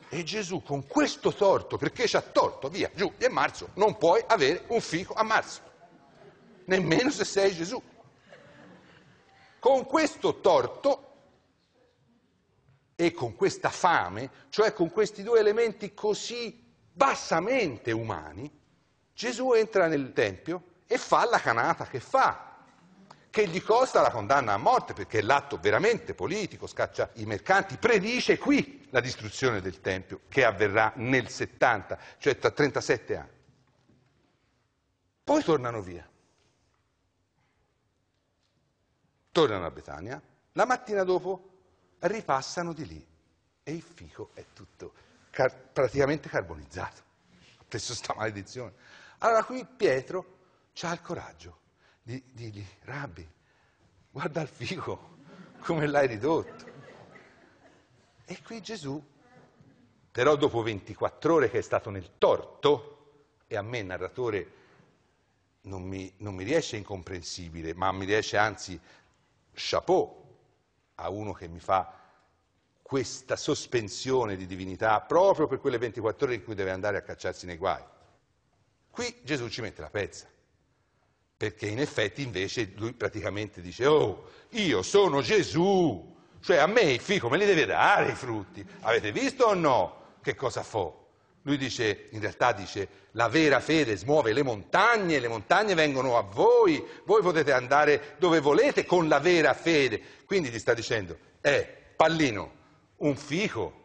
E Gesù con questo torto, perché ci ha torto, via, giù, è marzo, non puoi avere un fico a marzo, nemmeno se sei Gesù. Con questo torto e con questa fame, cioè con questi due elementi così bassamente umani, Gesù entra nel Tempio e fa la canata che fa, che gli costa la condanna a morte, perché è l'atto veramente politico, scaccia i mercanti, predice qui la distruzione del Tempio, che avverrà nel 70, cioè tra 37 anni. Poi tornano via. Tornano a Betania, la mattina dopo ripassano di lì e il fico è tutto car- praticamente carbonizzato, ha preso sta maledizione. Allora qui Pietro ha il coraggio di dirgli, Rabbi, guarda il figo, come l'hai ridotto. E qui Gesù, però dopo 24 ore che è stato nel torto, e a me il narratore non mi, non mi riesce incomprensibile, ma mi riesce anzi chapeau a uno che mi fa questa sospensione di divinità proprio per quelle 24 ore in cui deve andare a cacciarsi nei guai. Qui Gesù ci mette la pezza perché in effetti invece lui praticamente dice, oh, io sono Gesù, cioè a me i fico me li deve dare i frutti, avete visto o no che cosa fa? Lui dice, in realtà dice, la vera fede smuove le montagne, le montagne vengono a voi, voi potete andare dove volete con la vera fede. Quindi gli sta dicendo, eh, pallino, un fico,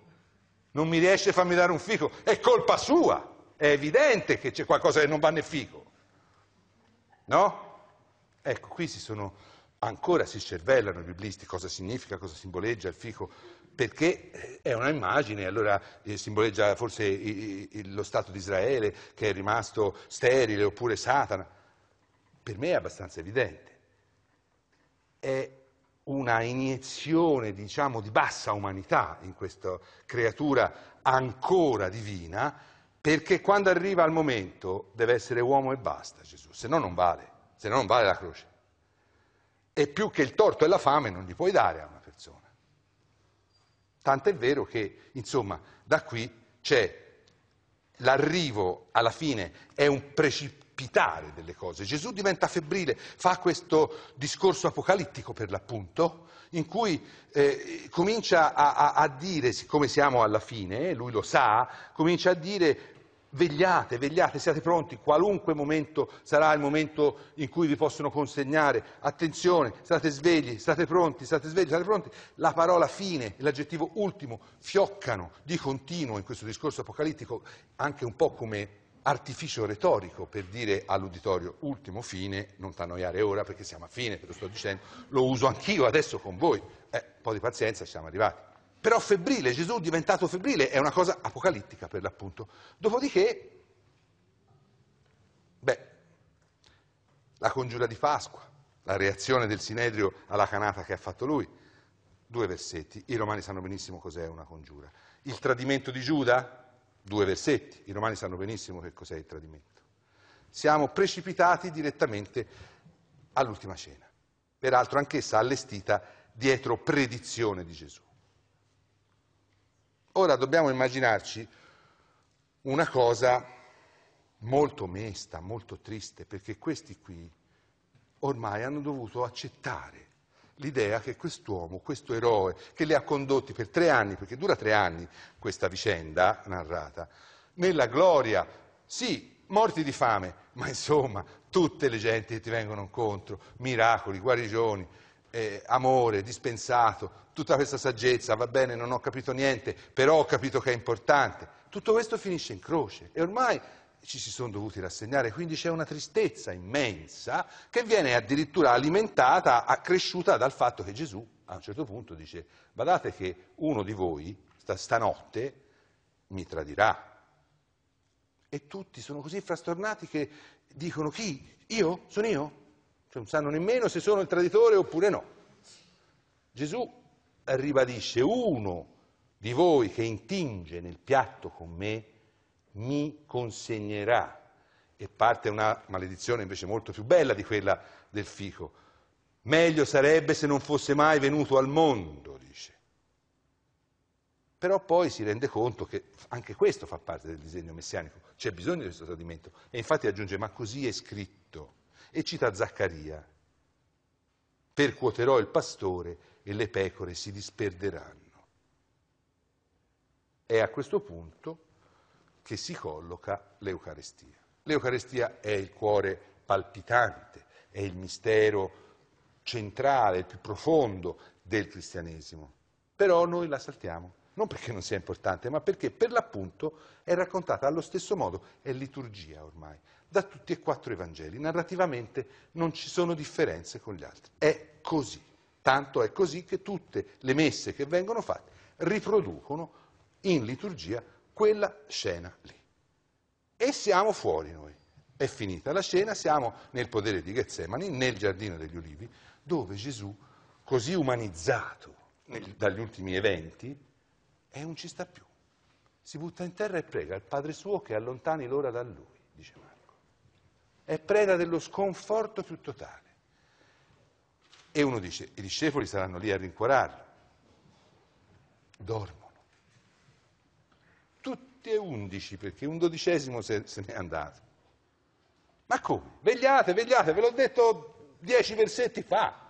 non mi riesce a farmi dare un fico, è colpa sua, è evidente che c'è qualcosa che non va nel fico. No? Ecco, qui si sono, ancora si cervellano i biblisti cosa significa, cosa simboleggia il fico, perché eh, è una immagine, allora eh, simboleggia forse lo Stato di Israele che è rimasto sterile oppure Satana. Per me è abbastanza evidente. È una iniezione, diciamo, di bassa umanità in questa creatura ancora divina, perché quando arriva il momento deve essere uomo e basta Gesù, se no non vale, se no non vale la croce. E più che il torto e la fame non gli puoi dare a una persona. Tanto è vero che, insomma, da qui c'è l'arrivo alla fine, è un precipizio precipitare delle cose. Gesù diventa febbrile, fa questo discorso apocalittico per l'appunto, in cui eh, comincia a, a, a dire, siccome siamo alla fine, eh, lui lo sa, comincia a dire vegliate, vegliate, siate pronti, qualunque momento sarà il momento in cui vi possono consegnare, attenzione, state svegli, state pronti, state svegli, state pronti, la parola fine, l'aggettivo ultimo, fioccano di continuo in questo discorso apocalittico, anche un po' come artificio retorico per dire all'uditorio ultimo fine, non ti annoiare ora perché siamo a fine, te lo sto dicendo, lo uso anch'io adesso con voi. Eh, un po' di pazienza, siamo arrivati. Però febbrile, Gesù diventato febbrile è una cosa apocalittica per l'appunto. Dopodiché, beh, la congiura di Pasqua, la reazione del Sinedrio alla canata che ha fatto lui, due versetti, i romani sanno benissimo cos'è una congiura. Il tradimento di Giuda, due versetti, i romani sanno benissimo che cos'è il tradimento. Siamo precipitati direttamente all'ultima cena, peraltro anch'essa allestita dietro predizione di Gesù. Ora dobbiamo immaginarci una cosa molto mesta, molto triste, perché questi qui ormai hanno dovuto accettare l'idea che quest'uomo, questo eroe, che le ha condotti per tre anni, perché dura tre anni questa vicenda narrata, nella gloria, sì, morti di fame, ma insomma tutte le genti che ti vengono incontro, miracoli, guarigioni, eh, amore, dispensato, tutta questa saggezza, va bene, non ho capito niente, però ho capito che è importante. Tutto questo finisce in croce e ormai ci si sono dovuti rassegnare, quindi c'è una tristezza immensa che viene addirittura alimentata, accresciuta dal fatto che Gesù a un certo punto dice guardate che uno di voi stanotte mi tradirà. E tutti sono così frastornati che dicono chi? Io? Sono io? Cioè, non sanno nemmeno se sono il traditore oppure no. Gesù ribadisce uno di voi che intinge nel piatto con me mi consegnerà. E parte una maledizione invece molto più bella di quella del fico. Meglio sarebbe se non fosse mai venuto al mondo, dice. Però poi si rende conto che anche questo fa parte del disegno messianico, c'è bisogno di questo tradimento. E infatti aggiunge, ma così è scritto. E cita Zaccaria, percuoterò il pastore e le pecore si disperderanno. E a questo punto che si colloca l'Eucarestia. L'Eucarestia è il cuore palpitante, è il mistero centrale, il più profondo del cristianesimo. Però noi la saltiamo, non perché non sia importante, ma perché per l'appunto è raccontata allo stesso modo, è liturgia ormai, da tutti e quattro i Vangeli. Narrativamente non ci sono differenze con gli altri. È così, tanto è così che tutte le messe che vengono fatte riproducono in liturgia quella scena lì. E siamo fuori noi. È finita la scena, siamo nel podere di Getsemani, nel giardino degli ulivi, dove Gesù, così umanizzato nel, dagli ultimi eventi, è un ci sta più. Si butta in terra e prega il Padre suo che allontani l'ora da lui, dice Marco. È preda dello sconforto più totale. E uno dice, i discepoli saranno lì a rincuorarlo. Dorme tutti e undici, perché un dodicesimo se, se n'è andato. Ma come? Vegliate, vegliate, ve l'ho detto dieci versetti fa,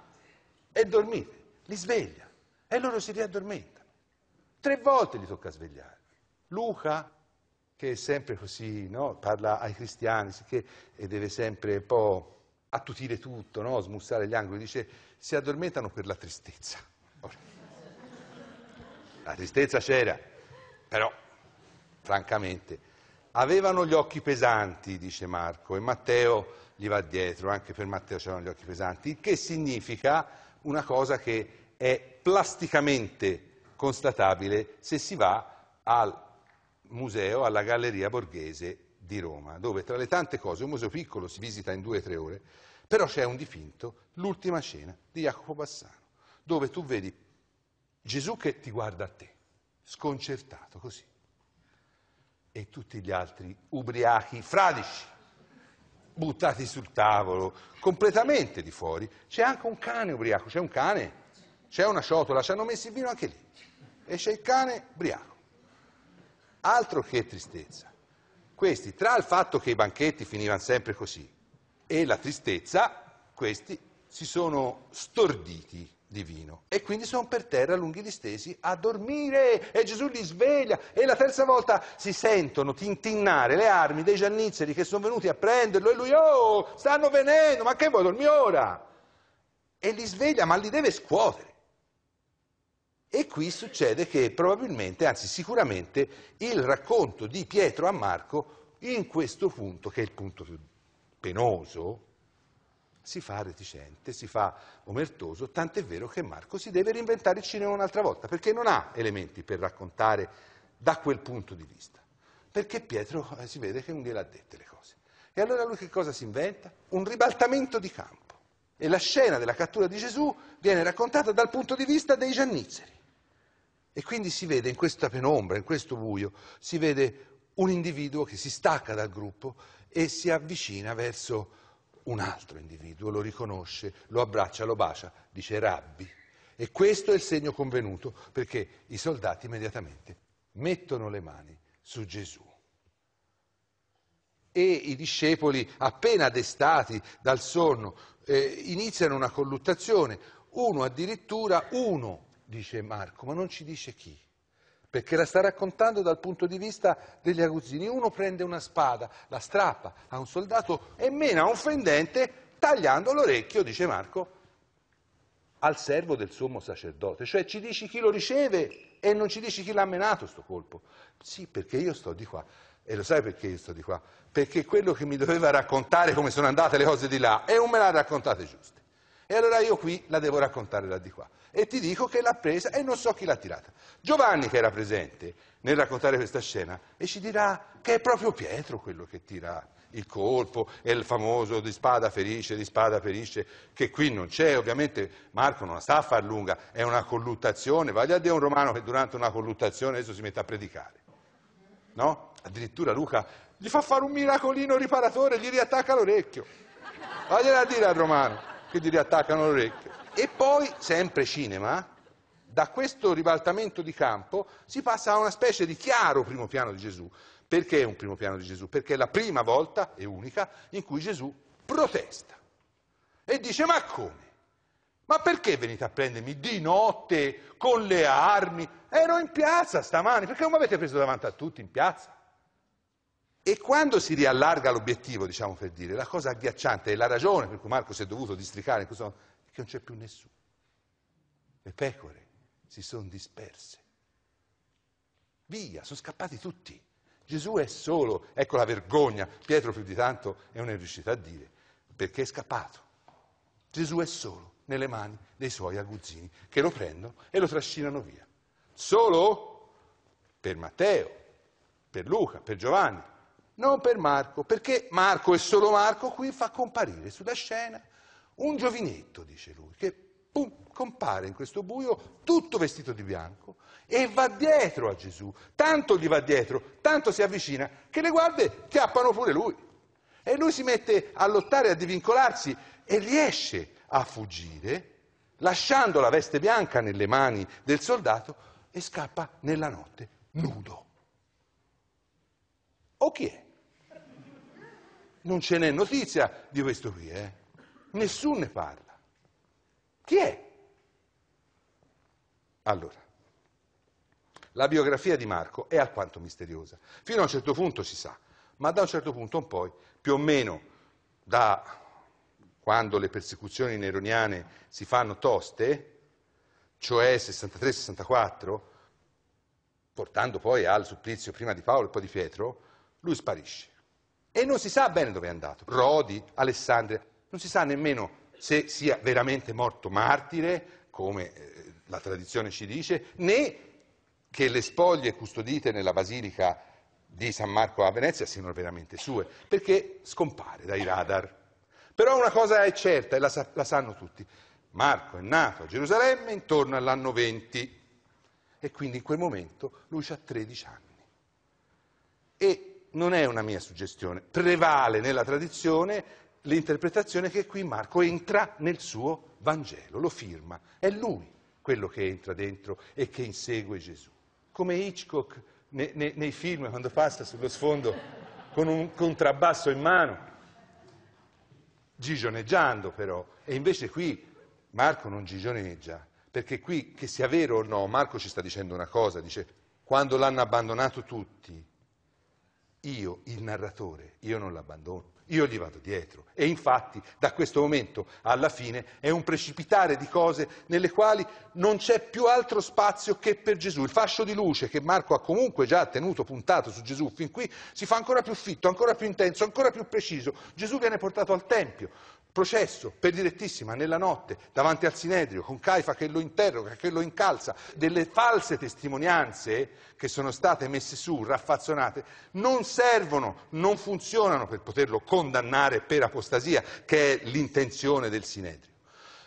e dormite, li sveglia, e loro si riaddormentano. Tre volte gli tocca svegliare. Luca, che è sempre così, no? parla ai cristiani, che, e deve sempre un po' attutire tutto, no? smussare gli angoli, dice si addormentano per la tristezza. la tristezza c'era, però francamente. Avevano gli occhi pesanti, dice Marco, e Matteo gli va dietro, anche per Matteo c'erano gli occhi pesanti, il che significa una cosa che è plasticamente constatabile se si va al museo, alla Galleria Borghese di Roma, dove tra le tante cose, un museo piccolo, si visita in due o tre ore, però c'è un dipinto, l'ultima cena di Jacopo Bassano, dove tu vedi Gesù che ti guarda a te, sconcertato così e tutti gli altri ubriachi, fradici, buttati sul tavolo, completamente di fuori. C'è anche un cane ubriaco, c'è un cane, c'è una ciotola, ci hanno messo il vino anche lì. E c'è il cane ubriaco. Altro che tristezza. Questi, tra il fatto che i banchetti finivano sempre così e la tristezza, questi si sono storditi divino. E quindi sono per terra lunghi distesi a dormire e Gesù li sveglia e la terza volta si sentono tintinnare le armi dei giannizzeri che sono venuti a prenderlo e lui, oh, stanno venendo, ma che vuoi dormire ora? E li sveglia, ma li deve scuotere. E qui succede che probabilmente, anzi sicuramente, il racconto di Pietro a Marco in questo punto, che è il punto più penoso, si fa reticente, si fa omertoso, tant'è vero che Marco si deve reinventare il cinema un'altra volta, perché non ha elementi per raccontare da quel punto di vista, perché Pietro eh, si vede che non gliel'ha dette le cose. E allora lui che cosa si inventa? Un ribaltamento di campo. E la scena della cattura di Gesù viene raccontata dal punto di vista dei giannizzeri. E quindi si vede in questa penombra, in questo buio, si vede un individuo che si stacca dal gruppo e si avvicina verso un altro individuo, lo riconosce, lo abbraccia, lo bacia, dice rabbi. E questo è il segno convenuto perché i soldati immediatamente mettono le mani su Gesù. E i discepoli, appena destati dal sonno, eh, iniziano una colluttazione. Uno addirittura, uno, dice Marco, ma non ci dice chi perché la sta raccontando dal punto di vista degli aguzzini. Uno prende una spada, la strappa a un soldato e mena un fendente tagliando l'orecchio, dice Marco, al servo del sommo sacerdote. Cioè ci dici chi lo riceve e non ci dici chi l'ha menato sto colpo. Sì, perché io sto di qua. E lo sai perché io sto di qua? Perché quello che mi doveva raccontare come sono andate le cose di là e non me l'ha raccontate giuste. E allora io qui la devo raccontare da di qua. E ti dico che l'ha presa e non so chi l'ha tirata. Giovanni, che era presente nel raccontare questa scena, e ci dirà che è proprio Pietro quello che tira il colpo, è il famoso di spada ferisce, di spada ferisce, che qui non c'è, ovviamente Marco non la sta a far lunga, è una colluttazione, vaglia a Dio un romano che durante una colluttazione adesso si mette a predicare. No? Addirittura Luca gli fa fare un miracolino riparatore, gli riattacca l'orecchio. Vagliela a dire al romano quindi le attaccano le orecchie. E poi, sempre cinema, da questo ribaltamento di campo si passa a una specie di chiaro primo piano di Gesù. Perché è un primo piano di Gesù? Perché è la prima volta e unica in cui Gesù protesta e dice ma come? Ma perché venite a prendermi di notte con le armi? Ero in piazza stamani, perché non mi avete preso davanti a tutti in piazza? E quando si riallarga l'obiettivo, diciamo per dire, la cosa agghiacciante e la ragione per cui Marco si è dovuto districare, in questo, modo è che non c'è più nessuno. Le pecore si sono disperse. Via, sono scappati tutti. Gesù è solo, ecco la vergogna. Pietro più di tanto è non è riuscito a dire, perché è scappato. Gesù è solo nelle mani dei suoi aguzzini, che lo prendono e lo trascinano via. Solo per Matteo, per Luca, per Giovanni, non per Marco, perché Marco e solo Marco qui fa comparire sulla scena un giovinetto, dice lui, che pum, compare in questo buio tutto vestito di bianco e va dietro a Gesù, tanto gli va dietro, tanto si avvicina, che le guardie chiappano pure lui. E lui si mette a lottare, a divincolarsi e riesce a fuggire, lasciando la veste bianca nelle mani del soldato e scappa nella notte, nudo. O chi è? non ce n'è notizia di questo qui, eh? nessuno ne parla. Chi è? Allora, la biografia di Marco è alquanto misteriosa. Fino a un certo punto si sa, ma da un certo punto in poi, più o meno da quando le persecuzioni neroniane si fanno toste, cioè 63-64, portando poi al supplizio prima di Paolo e poi di Pietro, lui sparisce. E non si sa bene dove è andato. Rodi, Alessandria, non si sa nemmeno se sia veramente morto martire, come eh, la tradizione ci dice, né che le spoglie custodite nella basilica di San Marco a Venezia siano veramente sue, perché scompare dai radar. Però una cosa è certa e la, sa- la sanno tutti. Marco è nato a Gerusalemme intorno all'anno 20 e quindi in quel momento lui ha 13 anni. E non è una mia suggestione, prevale nella tradizione l'interpretazione che qui Marco entra nel suo Vangelo, lo firma, è lui quello che entra dentro e che insegue Gesù. Come Hitchcock ne, ne, nei film quando passa sullo sfondo con un contrabbasso in mano, gigioneggiando però, e invece qui Marco non gigioneggia, perché qui, che sia vero o no, Marco ci sta dicendo una cosa, dice, quando l'hanno abbandonato tutti, io, il narratore, io non l'abbandono, io gli vado dietro. E infatti da questo momento alla fine è un precipitare di cose nelle quali non c'è più altro spazio che per Gesù. Il fascio di luce che Marco ha comunque già tenuto puntato su Gesù fin qui si fa ancora più fitto, ancora più intenso, ancora più preciso. Gesù viene portato al Tempio, processo per direttissima nella notte davanti al Sinedrio con Caifa che lo interroga, che lo incalza, delle false testimonianze che sono state messe su, raffazzonate, non servono, non funzionano per poterlo condannare per apostasia, che è l'intenzione del Sinedrio.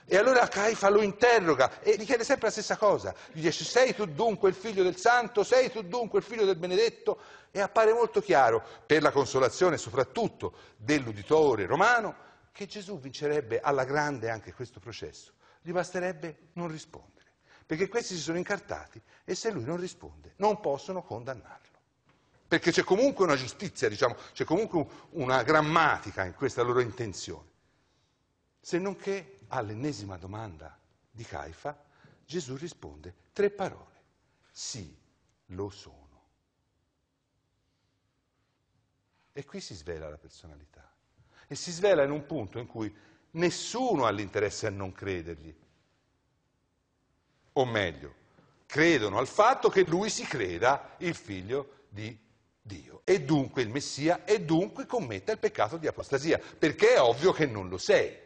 E allora Caifa lo interroga e gli chiede sempre la stessa cosa. Gli dice, sei tu dunque il figlio del santo? Sei tu dunque il figlio del benedetto? E appare molto chiaro, per la consolazione soprattutto dell'uditore romano, che Gesù vincerebbe alla grande anche questo processo, gli basterebbe non rispondere, perché questi si sono incartati e se lui non risponde non possono condannarlo. Perché c'è comunque una giustizia, diciamo, c'è comunque una grammatica in questa loro intenzione. Se non che all'ennesima domanda di Caifa Gesù risponde tre parole. Sì, lo sono. E qui si svela la personalità e si svela in un punto in cui nessuno ha l'interesse a non credergli. O meglio, credono al fatto che lui si creda il figlio di Dio e dunque il Messia e dunque commetta il peccato di apostasia, perché è ovvio che non lo sei.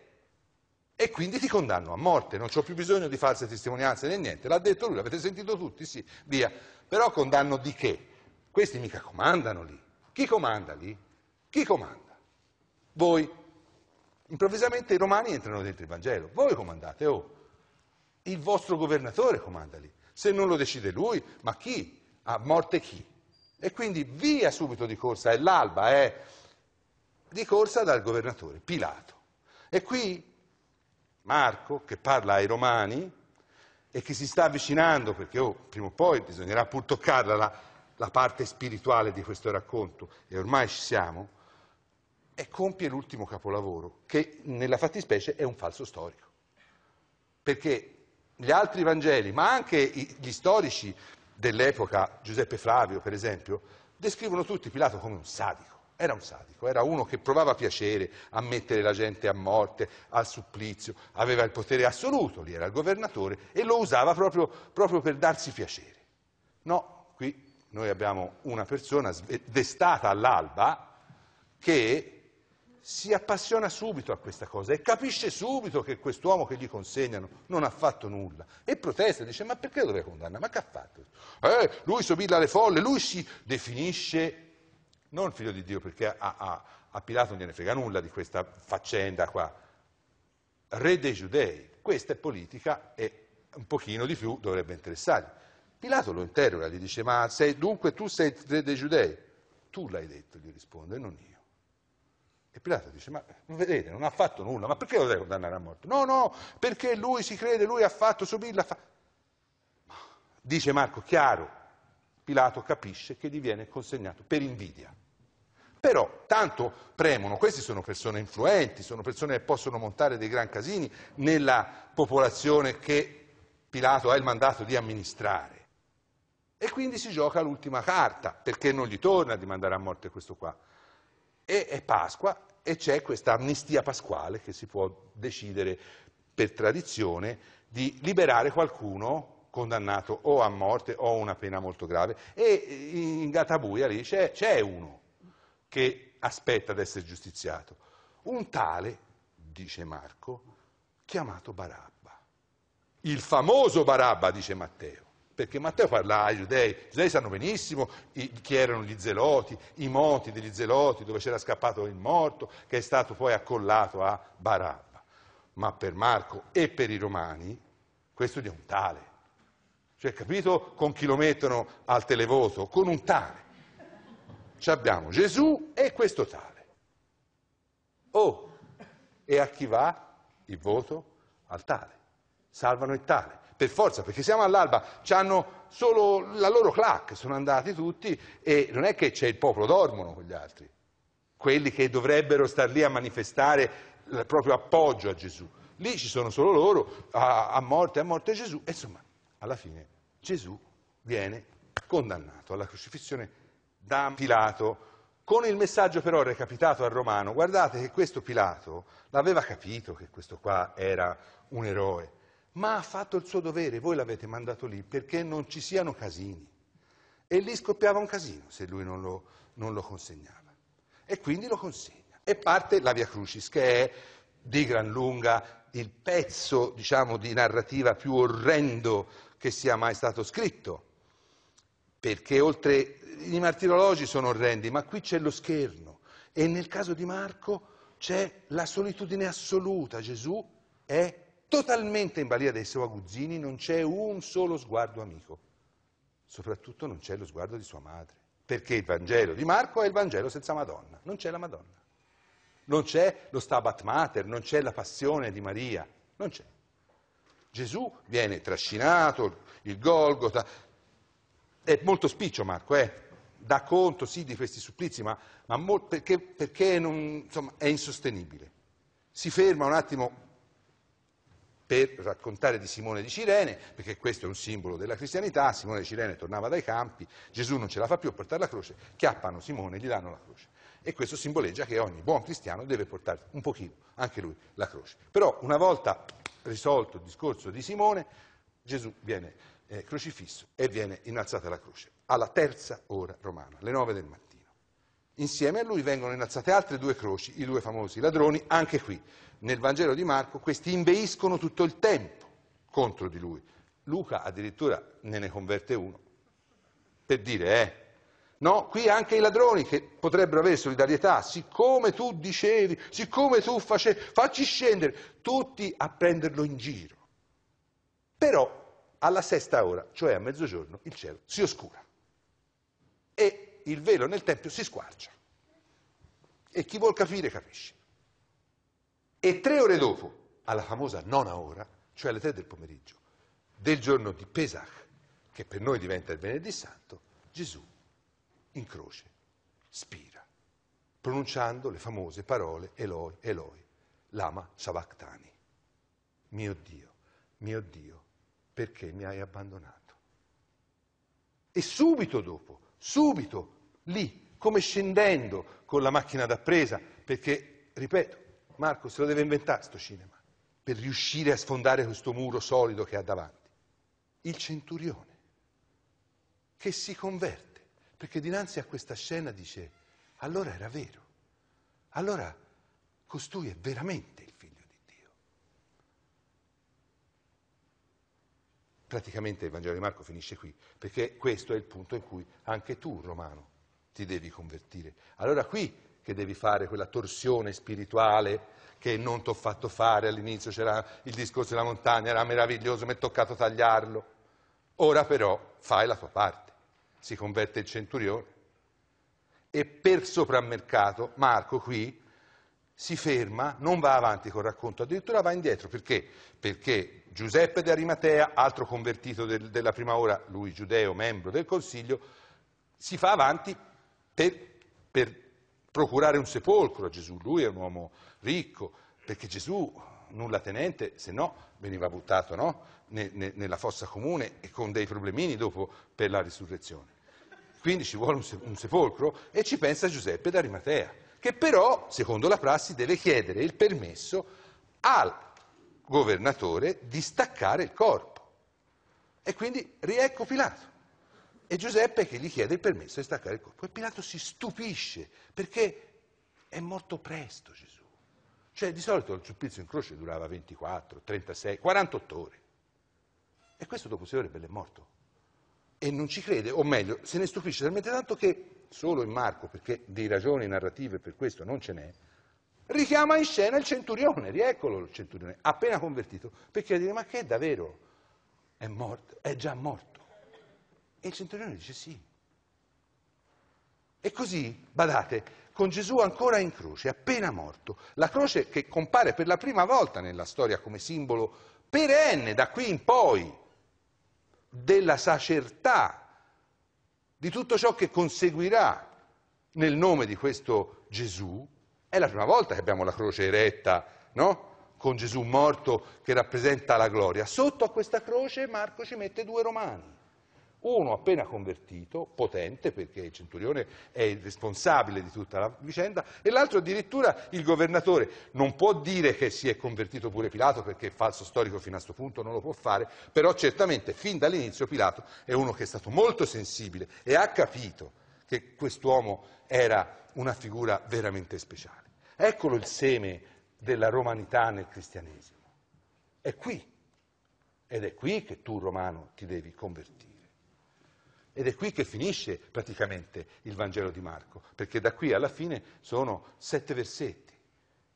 E quindi ti condanno a morte, non ho più bisogno di false testimonianze né niente, l'ha detto lui, l'avete sentito tutti, sì, via. Però condanno di che? Questi mica comandano lì. Chi comanda lì? Chi comanda? Voi. Improvvisamente i romani entrano dentro il Vangelo. Voi comandate, oh. Il vostro governatore comanda lì. Se non lo decide lui, ma chi? A morte chi? E quindi via subito di corsa, è l'alba, è di corsa dal governatore, Pilato. E qui Marco, che parla ai romani e che si sta avvicinando, perché oh, prima o poi bisognerà pur toccarla la, la parte spirituale di questo racconto, e ormai ci siamo, e compie l'ultimo capolavoro, che nella fattispecie è un falso storico. Perché gli altri Vangeli, ma anche gli storici dell'epoca, Giuseppe Flavio per esempio, descrivono tutti Pilato come un sadico. Era un sadico, era uno che provava piacere a mettere la gente a morte, al supplizio, aveva il potere assoluto, lì era il governatore, e lo usava proprio, proprio per darsi piacere. No, qui noi abbiamo una persona destata all'alba che si appassiona subito a questa cosa e capisce subito che quest'uomo che gli consegnano non ha fatto nulla e protesta, dice ma perché dovrei condannare? Ma che ha fatto? Eh, lui somiglia alle folle, lui si definisce non figlio di Dio perché a, a, a Pilato non gliene frega nulla di questa faccenda qua, re dei giudei, questa è politica e un pochino di più dovrebbe interessargli. Pilato lo interroga, gli dice ma sei, dunque tu sei re dei giudei? Tu l'hai detto, gli risponde, non io. E Pilato dice, ma vedete, non ha fatto nulla, ma perché lo deve condannare a morte? No, no, perché lui si crede, lui ha fatto subirla. Fa... Dice Marco, chiaro, Pilato capisce che gli viene consegnato per invidia. Però tanto premono, queste sono persone influenti, sono persone che possono montare dei gran casini nella popolazione che Pilato ha il mandato di amministrare. E quindi si gioca l'ultima carta, perché non gli torna di mandare a morte questo qua e è Pasqua e c'è questa amnistia pasquale che si può decidere per tradizione di liberare qualcuno condannato o a morte o a una pena molto grave. E eh, in Gatabuia lì c'è, uno che aspetta di essere giustiziato. Un tale, dice Marco, chiamato Barabba. Il famoso Barabba, dice Matteo perché Matteo parla ai giudei, i giudei sanno benissimo chi erano gli zeloti, i moti degli zeloti, dove c'era scappato il morto, che è stato poi accollato a Barabba. Ma per Marco e per i romani questo gli è un tale. Cioè, capito con chi lo mettono al televoto? Con un tale. Ci abbiamo Gesù e questo tale. Oh, e a chi va il voto? Al tale. Salvano il tale per forza, perché siamo all'alba, hanno solo la loro clac, sono andati tutti e non è che c'è il popolo, dormono con gli altri, quelli che dovrebbero star lì a manifestare il proprio appoggio a Gesù. Lì ci sono solo loro, a, a morte, a morte Gesù, e insomma, alla fine Gesù viene condannato alla crocifissione da Pilato, con il messaggio però recapitato al Romano, guardate che questo Pilato l'aveva capito che questo qua era un eroe, ma ha fatto il suo dovere, voi l'avete mandato lì perché non ci siano casini. E lì scoppiava un casino se lui non lo, non lo consegnava. E quindi lo consegna. E parte la Via Crucis, che è di gran lunga il pezzo diciamo, di narrativa più orrendo che sia mai stato scritto. Perché oltre i martirologi sono orrendi, ma qui c'è lo scherno. E nel caso di Marco c'è la solitudine assoluta. Gesù è totalmente in balia dei suoi aguzzini, non c'è un solo sguardo amico. Soprattutto non c'è lo sguardo di sua madre, perché il Vangelo di Marco è il Vangelo senza Madonna, non c'è la Madonna. Non c'è lo Stabat Mater, non c'è la passione di Maria, non c'è. Gesù viene trascinato, il Golgota, è molto spiccio Marco, eh? dà conto sì di questi supplizi, ma, ma mol- perché, perché non, insomma, è insostenibile. Si ferma un attimo per raccontare di Simone di Cirene, perché questo è un simbolo della cristianità, Simone di Cirene tornava dai campi, Gesù non ce la fa più a portare la croce, chiappano Simone e gli danno la croce. E questo simboleggia che ogni buon cristiano deve portare un pochino, anche lui, la croce. Però una volta risolto il discorso di Simone, Gesù viene eh, crocifisso e viene innalzata la croce, alla terza ora romana, alle nove del mattino. Insieme a lui vengono innalzate altre due croci, i due famosi ladroni, anche qui nel Vangelo di Marco questi inveiscono tutto il tempo contro di lui. Luca addirittura ne ne converte uno, per dire, eh, no, qui anche i ladroni che potrebbero avere solidarietà, siccome tu dicevi, siccome tu facevi, facci scendere tutti a prenderlo in giro. Però alla sesta ora, cioè a mezzogiorno, il cielo si oscura e il velo nel Tempio si squarcia. E chi vuol capire capisce. E tre ore dopo, alla famosa nona ora, cioè alle tre del pomeriggio, del giorno di Pesach, che per noi diventa il venerdì santo, Gesù in croce spira, pronunciando le famose parole Eloi, Eloi, lama sabachthani. Mio Dio, mio Dio, perché mi hai abbandonato? E subito dopo, subito, lì, come scendendo con la macchina da presa, perché, ripeto, Marco se lo deve inventare sto cinema per riuscire a sfondare questo muro solido che ha davanti. Il centurione che si converte, perché dinanzi a questa scena dice allora era vero, allora costui è veramente il figlio di Dio. Praticamente il Vangelo di Marco finisce qui, perché questo è il punto in cui anche tu, Romano, ti devi convertire. Allora qui che devi fare quella torsione spirituale che non ti ho fatto fare all'inizio, c'era il discorso della montagna, era meraviglioso, mi è toccato tagliarlo. Ora però fai la tua parte, si converte il centurione. E per soprammercato Marco qui si ferma, non va avanti col racconto, addirittura va indietro. Perché? Perché Giuseppe di Arimatea, altro convertito del, della prima ora, lui giudeo, membro del Consiglio, si fa avanti per, per procurare un sepolcro a Gesù, lui è un uomo ricco, perché Gesù nulla tenente, se no veniva buttato no? Ne, ne, nella fossa comune e con dei problemini dopo per la risurrezione. Quindi ci vuole un, se, un sepolcro e ci pensa Giuseppe d'Arimatea, che però, secondo la prassi, deve chiedere il permesso al governatore di staccare il corpo. E quindi riecco Pilato. E Giuseppe che gli chiede il permesso di staccare il corpo. E Pilato si stupisce perché è morto presto Gesù. Cioè di solito il giudizio in croce durava 24, 36, 48 ore. E questo dopo 6 ore è morto. E non ci crede, o meglio, se ne stupisce talmente tanto che solo in Marco, perché di ragioni narrative per questo non ce n'è, richiama in scena il centurione, rieccolo il centurione, appena convertito, per dire ma che è davvero? È morto, è già morto. E il centurione dice sì. E così, badate, con Gesù ancora in croce, appena morto, la croce che compare per la prima volta nella storia come simbolo perenne da qui in poi della sacertà, di tutto ciò che conseguirà nel nome di questo Gesù, è la prima volta che abbiamo la croce eretta, no? Con Gesù morto che rappresenta la gloria. Sotto a questa croce Marco ci mette due romani uno appena convertito, potente, perché il centurione è il responsabile di tutta la vicenda, e l'altro addirittura il governatore. Non può dire che si è convertito pure Pilato perché è falso storico fino a questo punto, non lo può fare, però certamente fin dall'inizio Pilato è uno che è stato molto sensibile e ha capito che quest'uomo era una figura veramente speciale. Eccolo il seme della romanità nel cristianesimo. È qui, ed è qui che tu romano ti devi convertire. Ed è qui che finisce praticamente il Vangelo di Marco, perché da qui alla fine sono sette versetti.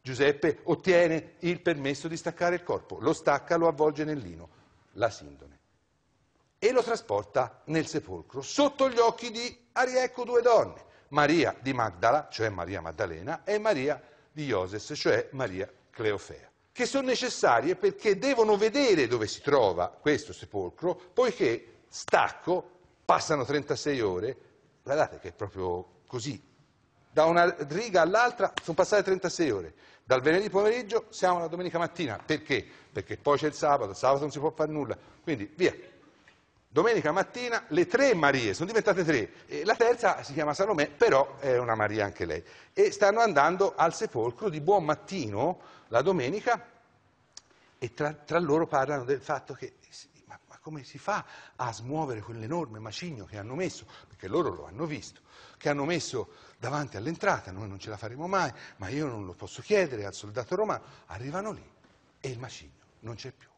Giuseppe ottiene il permesso di staccare il corpo, lo stacca, lo avvolge nel lino, la sindone, e lo trasporta nel sepolcro, sotto gli occhi di Arieco due donne, Maria di Magdala, cioè Maria Maddalena, e Maria di Ioses, cioè Maria Cleofea che sono necessarie perché devono vedere dove si trova questo sepolcro, poiché stacco Passano 36 ore, guardate che è proprio così, da una riga all'altra sono passate 36 ore, dal venerdì pomeriggio siamo alla domenica mattina, perché? Perché poi c'è il sabato, il sabato non si può fare nulla, quindi via. Domenica mattina le tre Marie, sono diventate tre, e la terza si chiama Salomè, però è una Maria anche lei, e stanno andando al sepolcro di buon mattino la domenica e tra, tra loro parlano del fatto che come si fa a smuovere quell'enorme macigno che hanno messo, perché loro lo hanno visto, che hanno messo davanti all'entrata, noi non ce la faremo mai, ma io non lo posso chiedere al soldato romano, arrivano lì e il macigno non c'è più,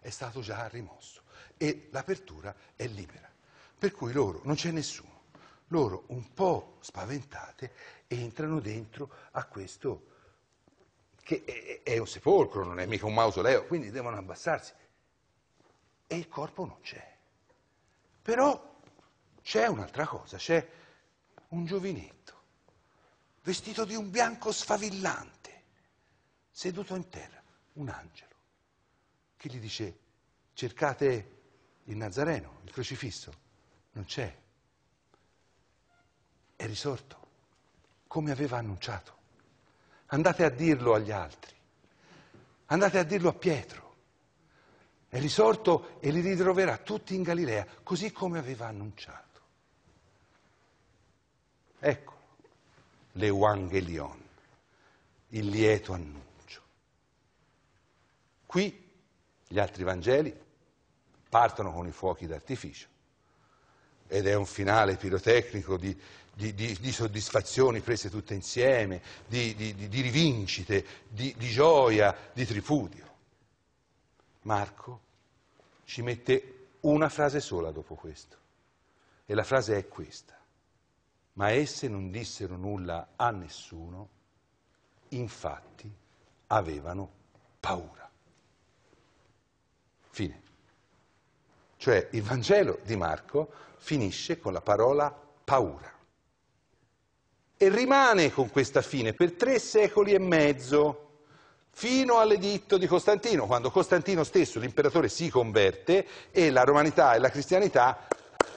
è stato già rimosso e l'apertura è libera. Per cui loro, non c'è nessuno, loro un po' spaventate entrano dentro a questo che è, un sepolcro, non è mica un mausoleo, quindi devono abbassarsi e il corpo non c'è. Però c'è un'altra cosa, c'è un giovinetto vestito di un bianco sfavillante, seduto in terra, un angelo, che gli dice cercate il Nazareno, il crocifisso, non c'è, è risorto, come aveva annunciato. Andate a dirlo agli altri, andate a dirlo a Pietro. È risorto e li ritroverà tutti in Galilea, così come aveva annunciato. Ecco l'Evangelion, il lieto annuncio. Qui gli altri Vangeli partono con i fuochi d'artificio ed è un finale pirotecnico di, di, di, di soddisfazioni prese tutte insieme, di, rivincite, di gioia, di tripudio. Marco ci mette una frase sola dopo questo. E la frase è questa. Ma esse non dissero nulla a nessuno, infatti avevano paura. Fine. Cioè il Vangelo di Marco finisce con la parola paura. E rimane con questa fine per tre secoli e mezzo fino all'editto di Costantino, quando Costantino stesso, l'imperatore, si converte e la romanità e la cristianità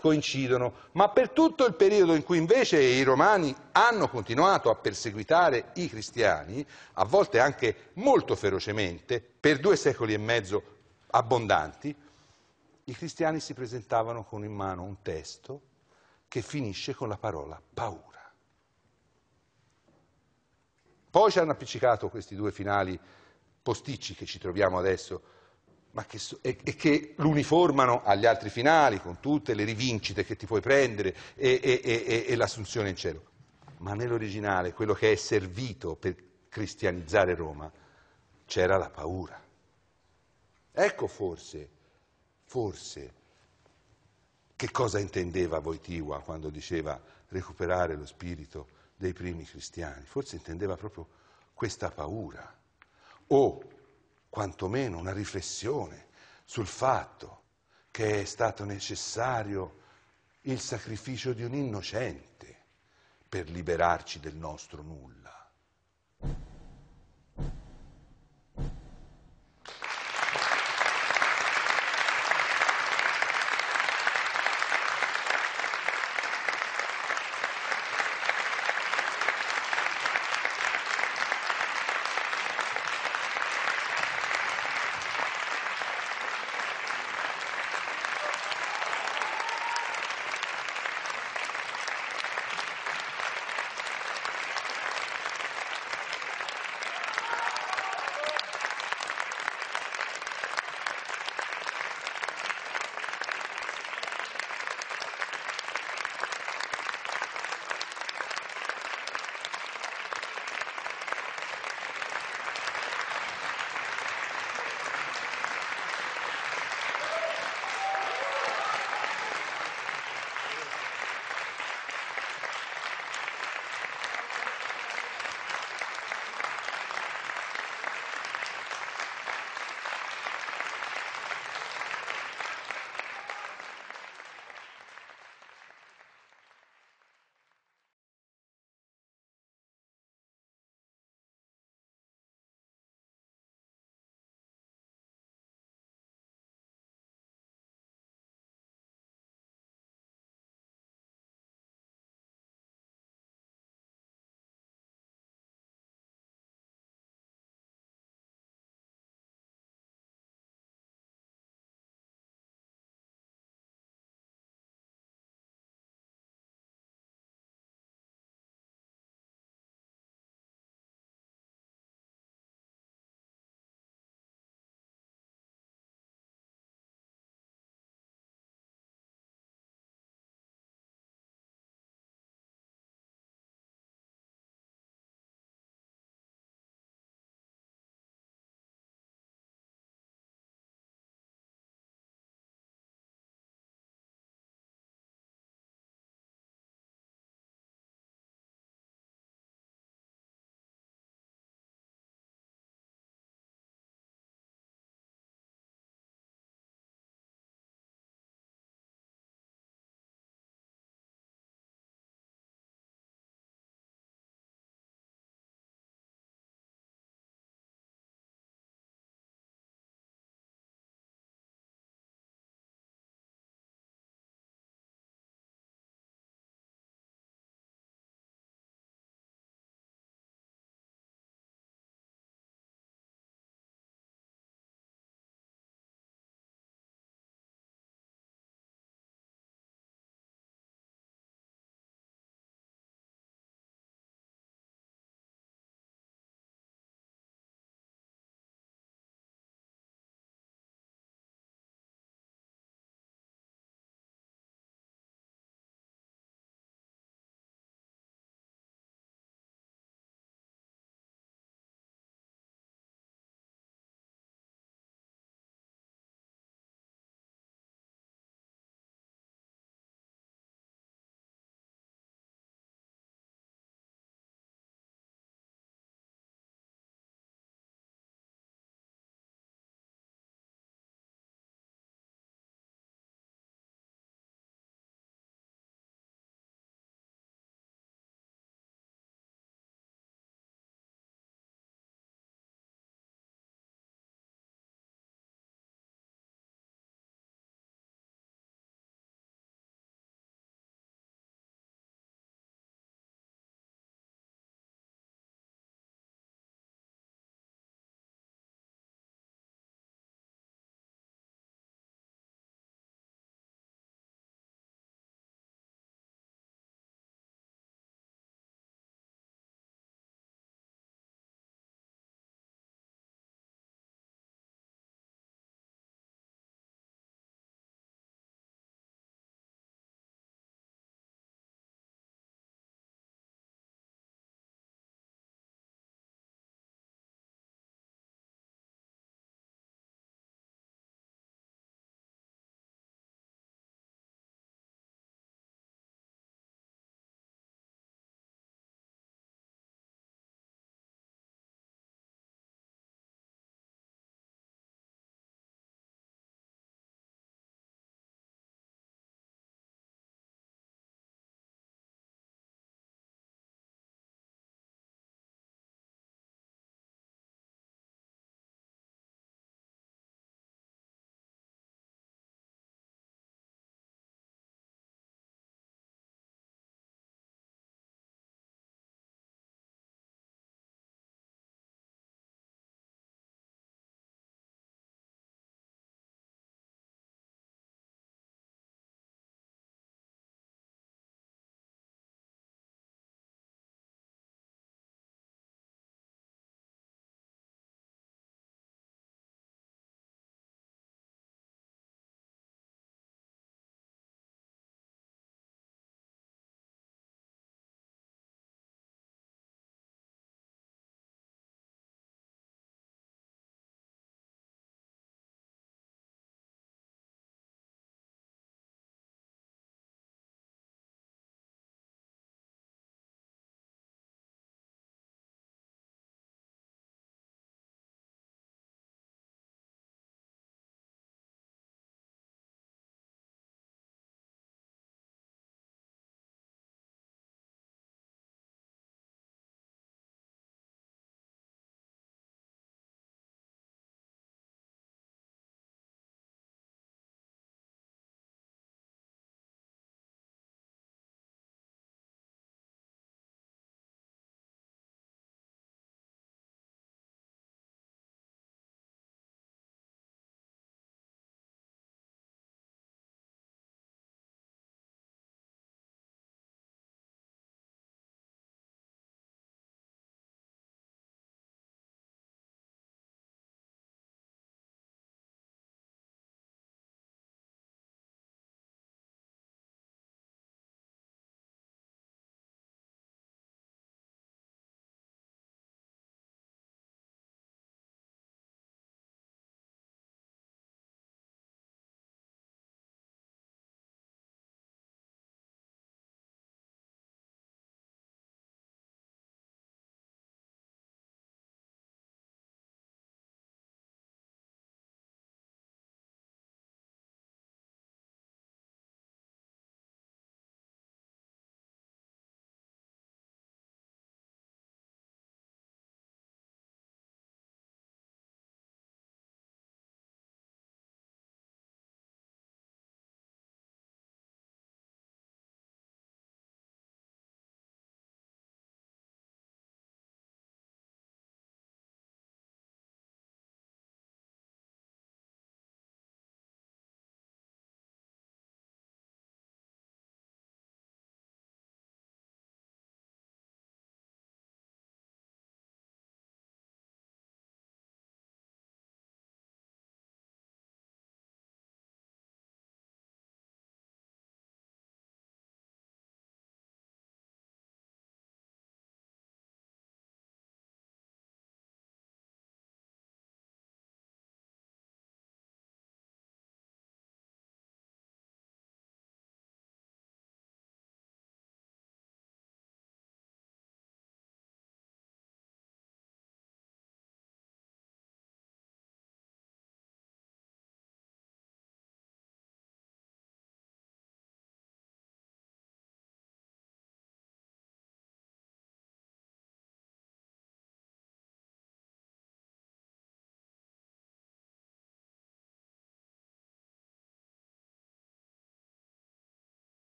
coincidono, ma per tutto il periodo in cui invece i romani hanno continuato a perseguitare i cristiani, a volte anche molto ferocemente, per due secoli e mezzo abbondanti, i cristiani si presentavano con in mano un testo che finisce con la parola paura. Poi ci hanno appiccicato questi due finali posticci che ci troviamo adesso che so, e, e, che l'uniformano agli altri finali con tutte le rivincite che ti puoi prendere e, e, e l'assunzione in cielo. Ma nell'originale, quello che è servito per cristianizzare Roma, c'era la paura. Ecco forse, forse, che cosa intendeva Voitiva quando diceva recuperare lo spirito dei primi cristiani, forse intendeva proprio questa paura o quantomeno una riflessione sul fatto che è stato necessario il sacrificio di un innocente per liberarci del nostro nulla.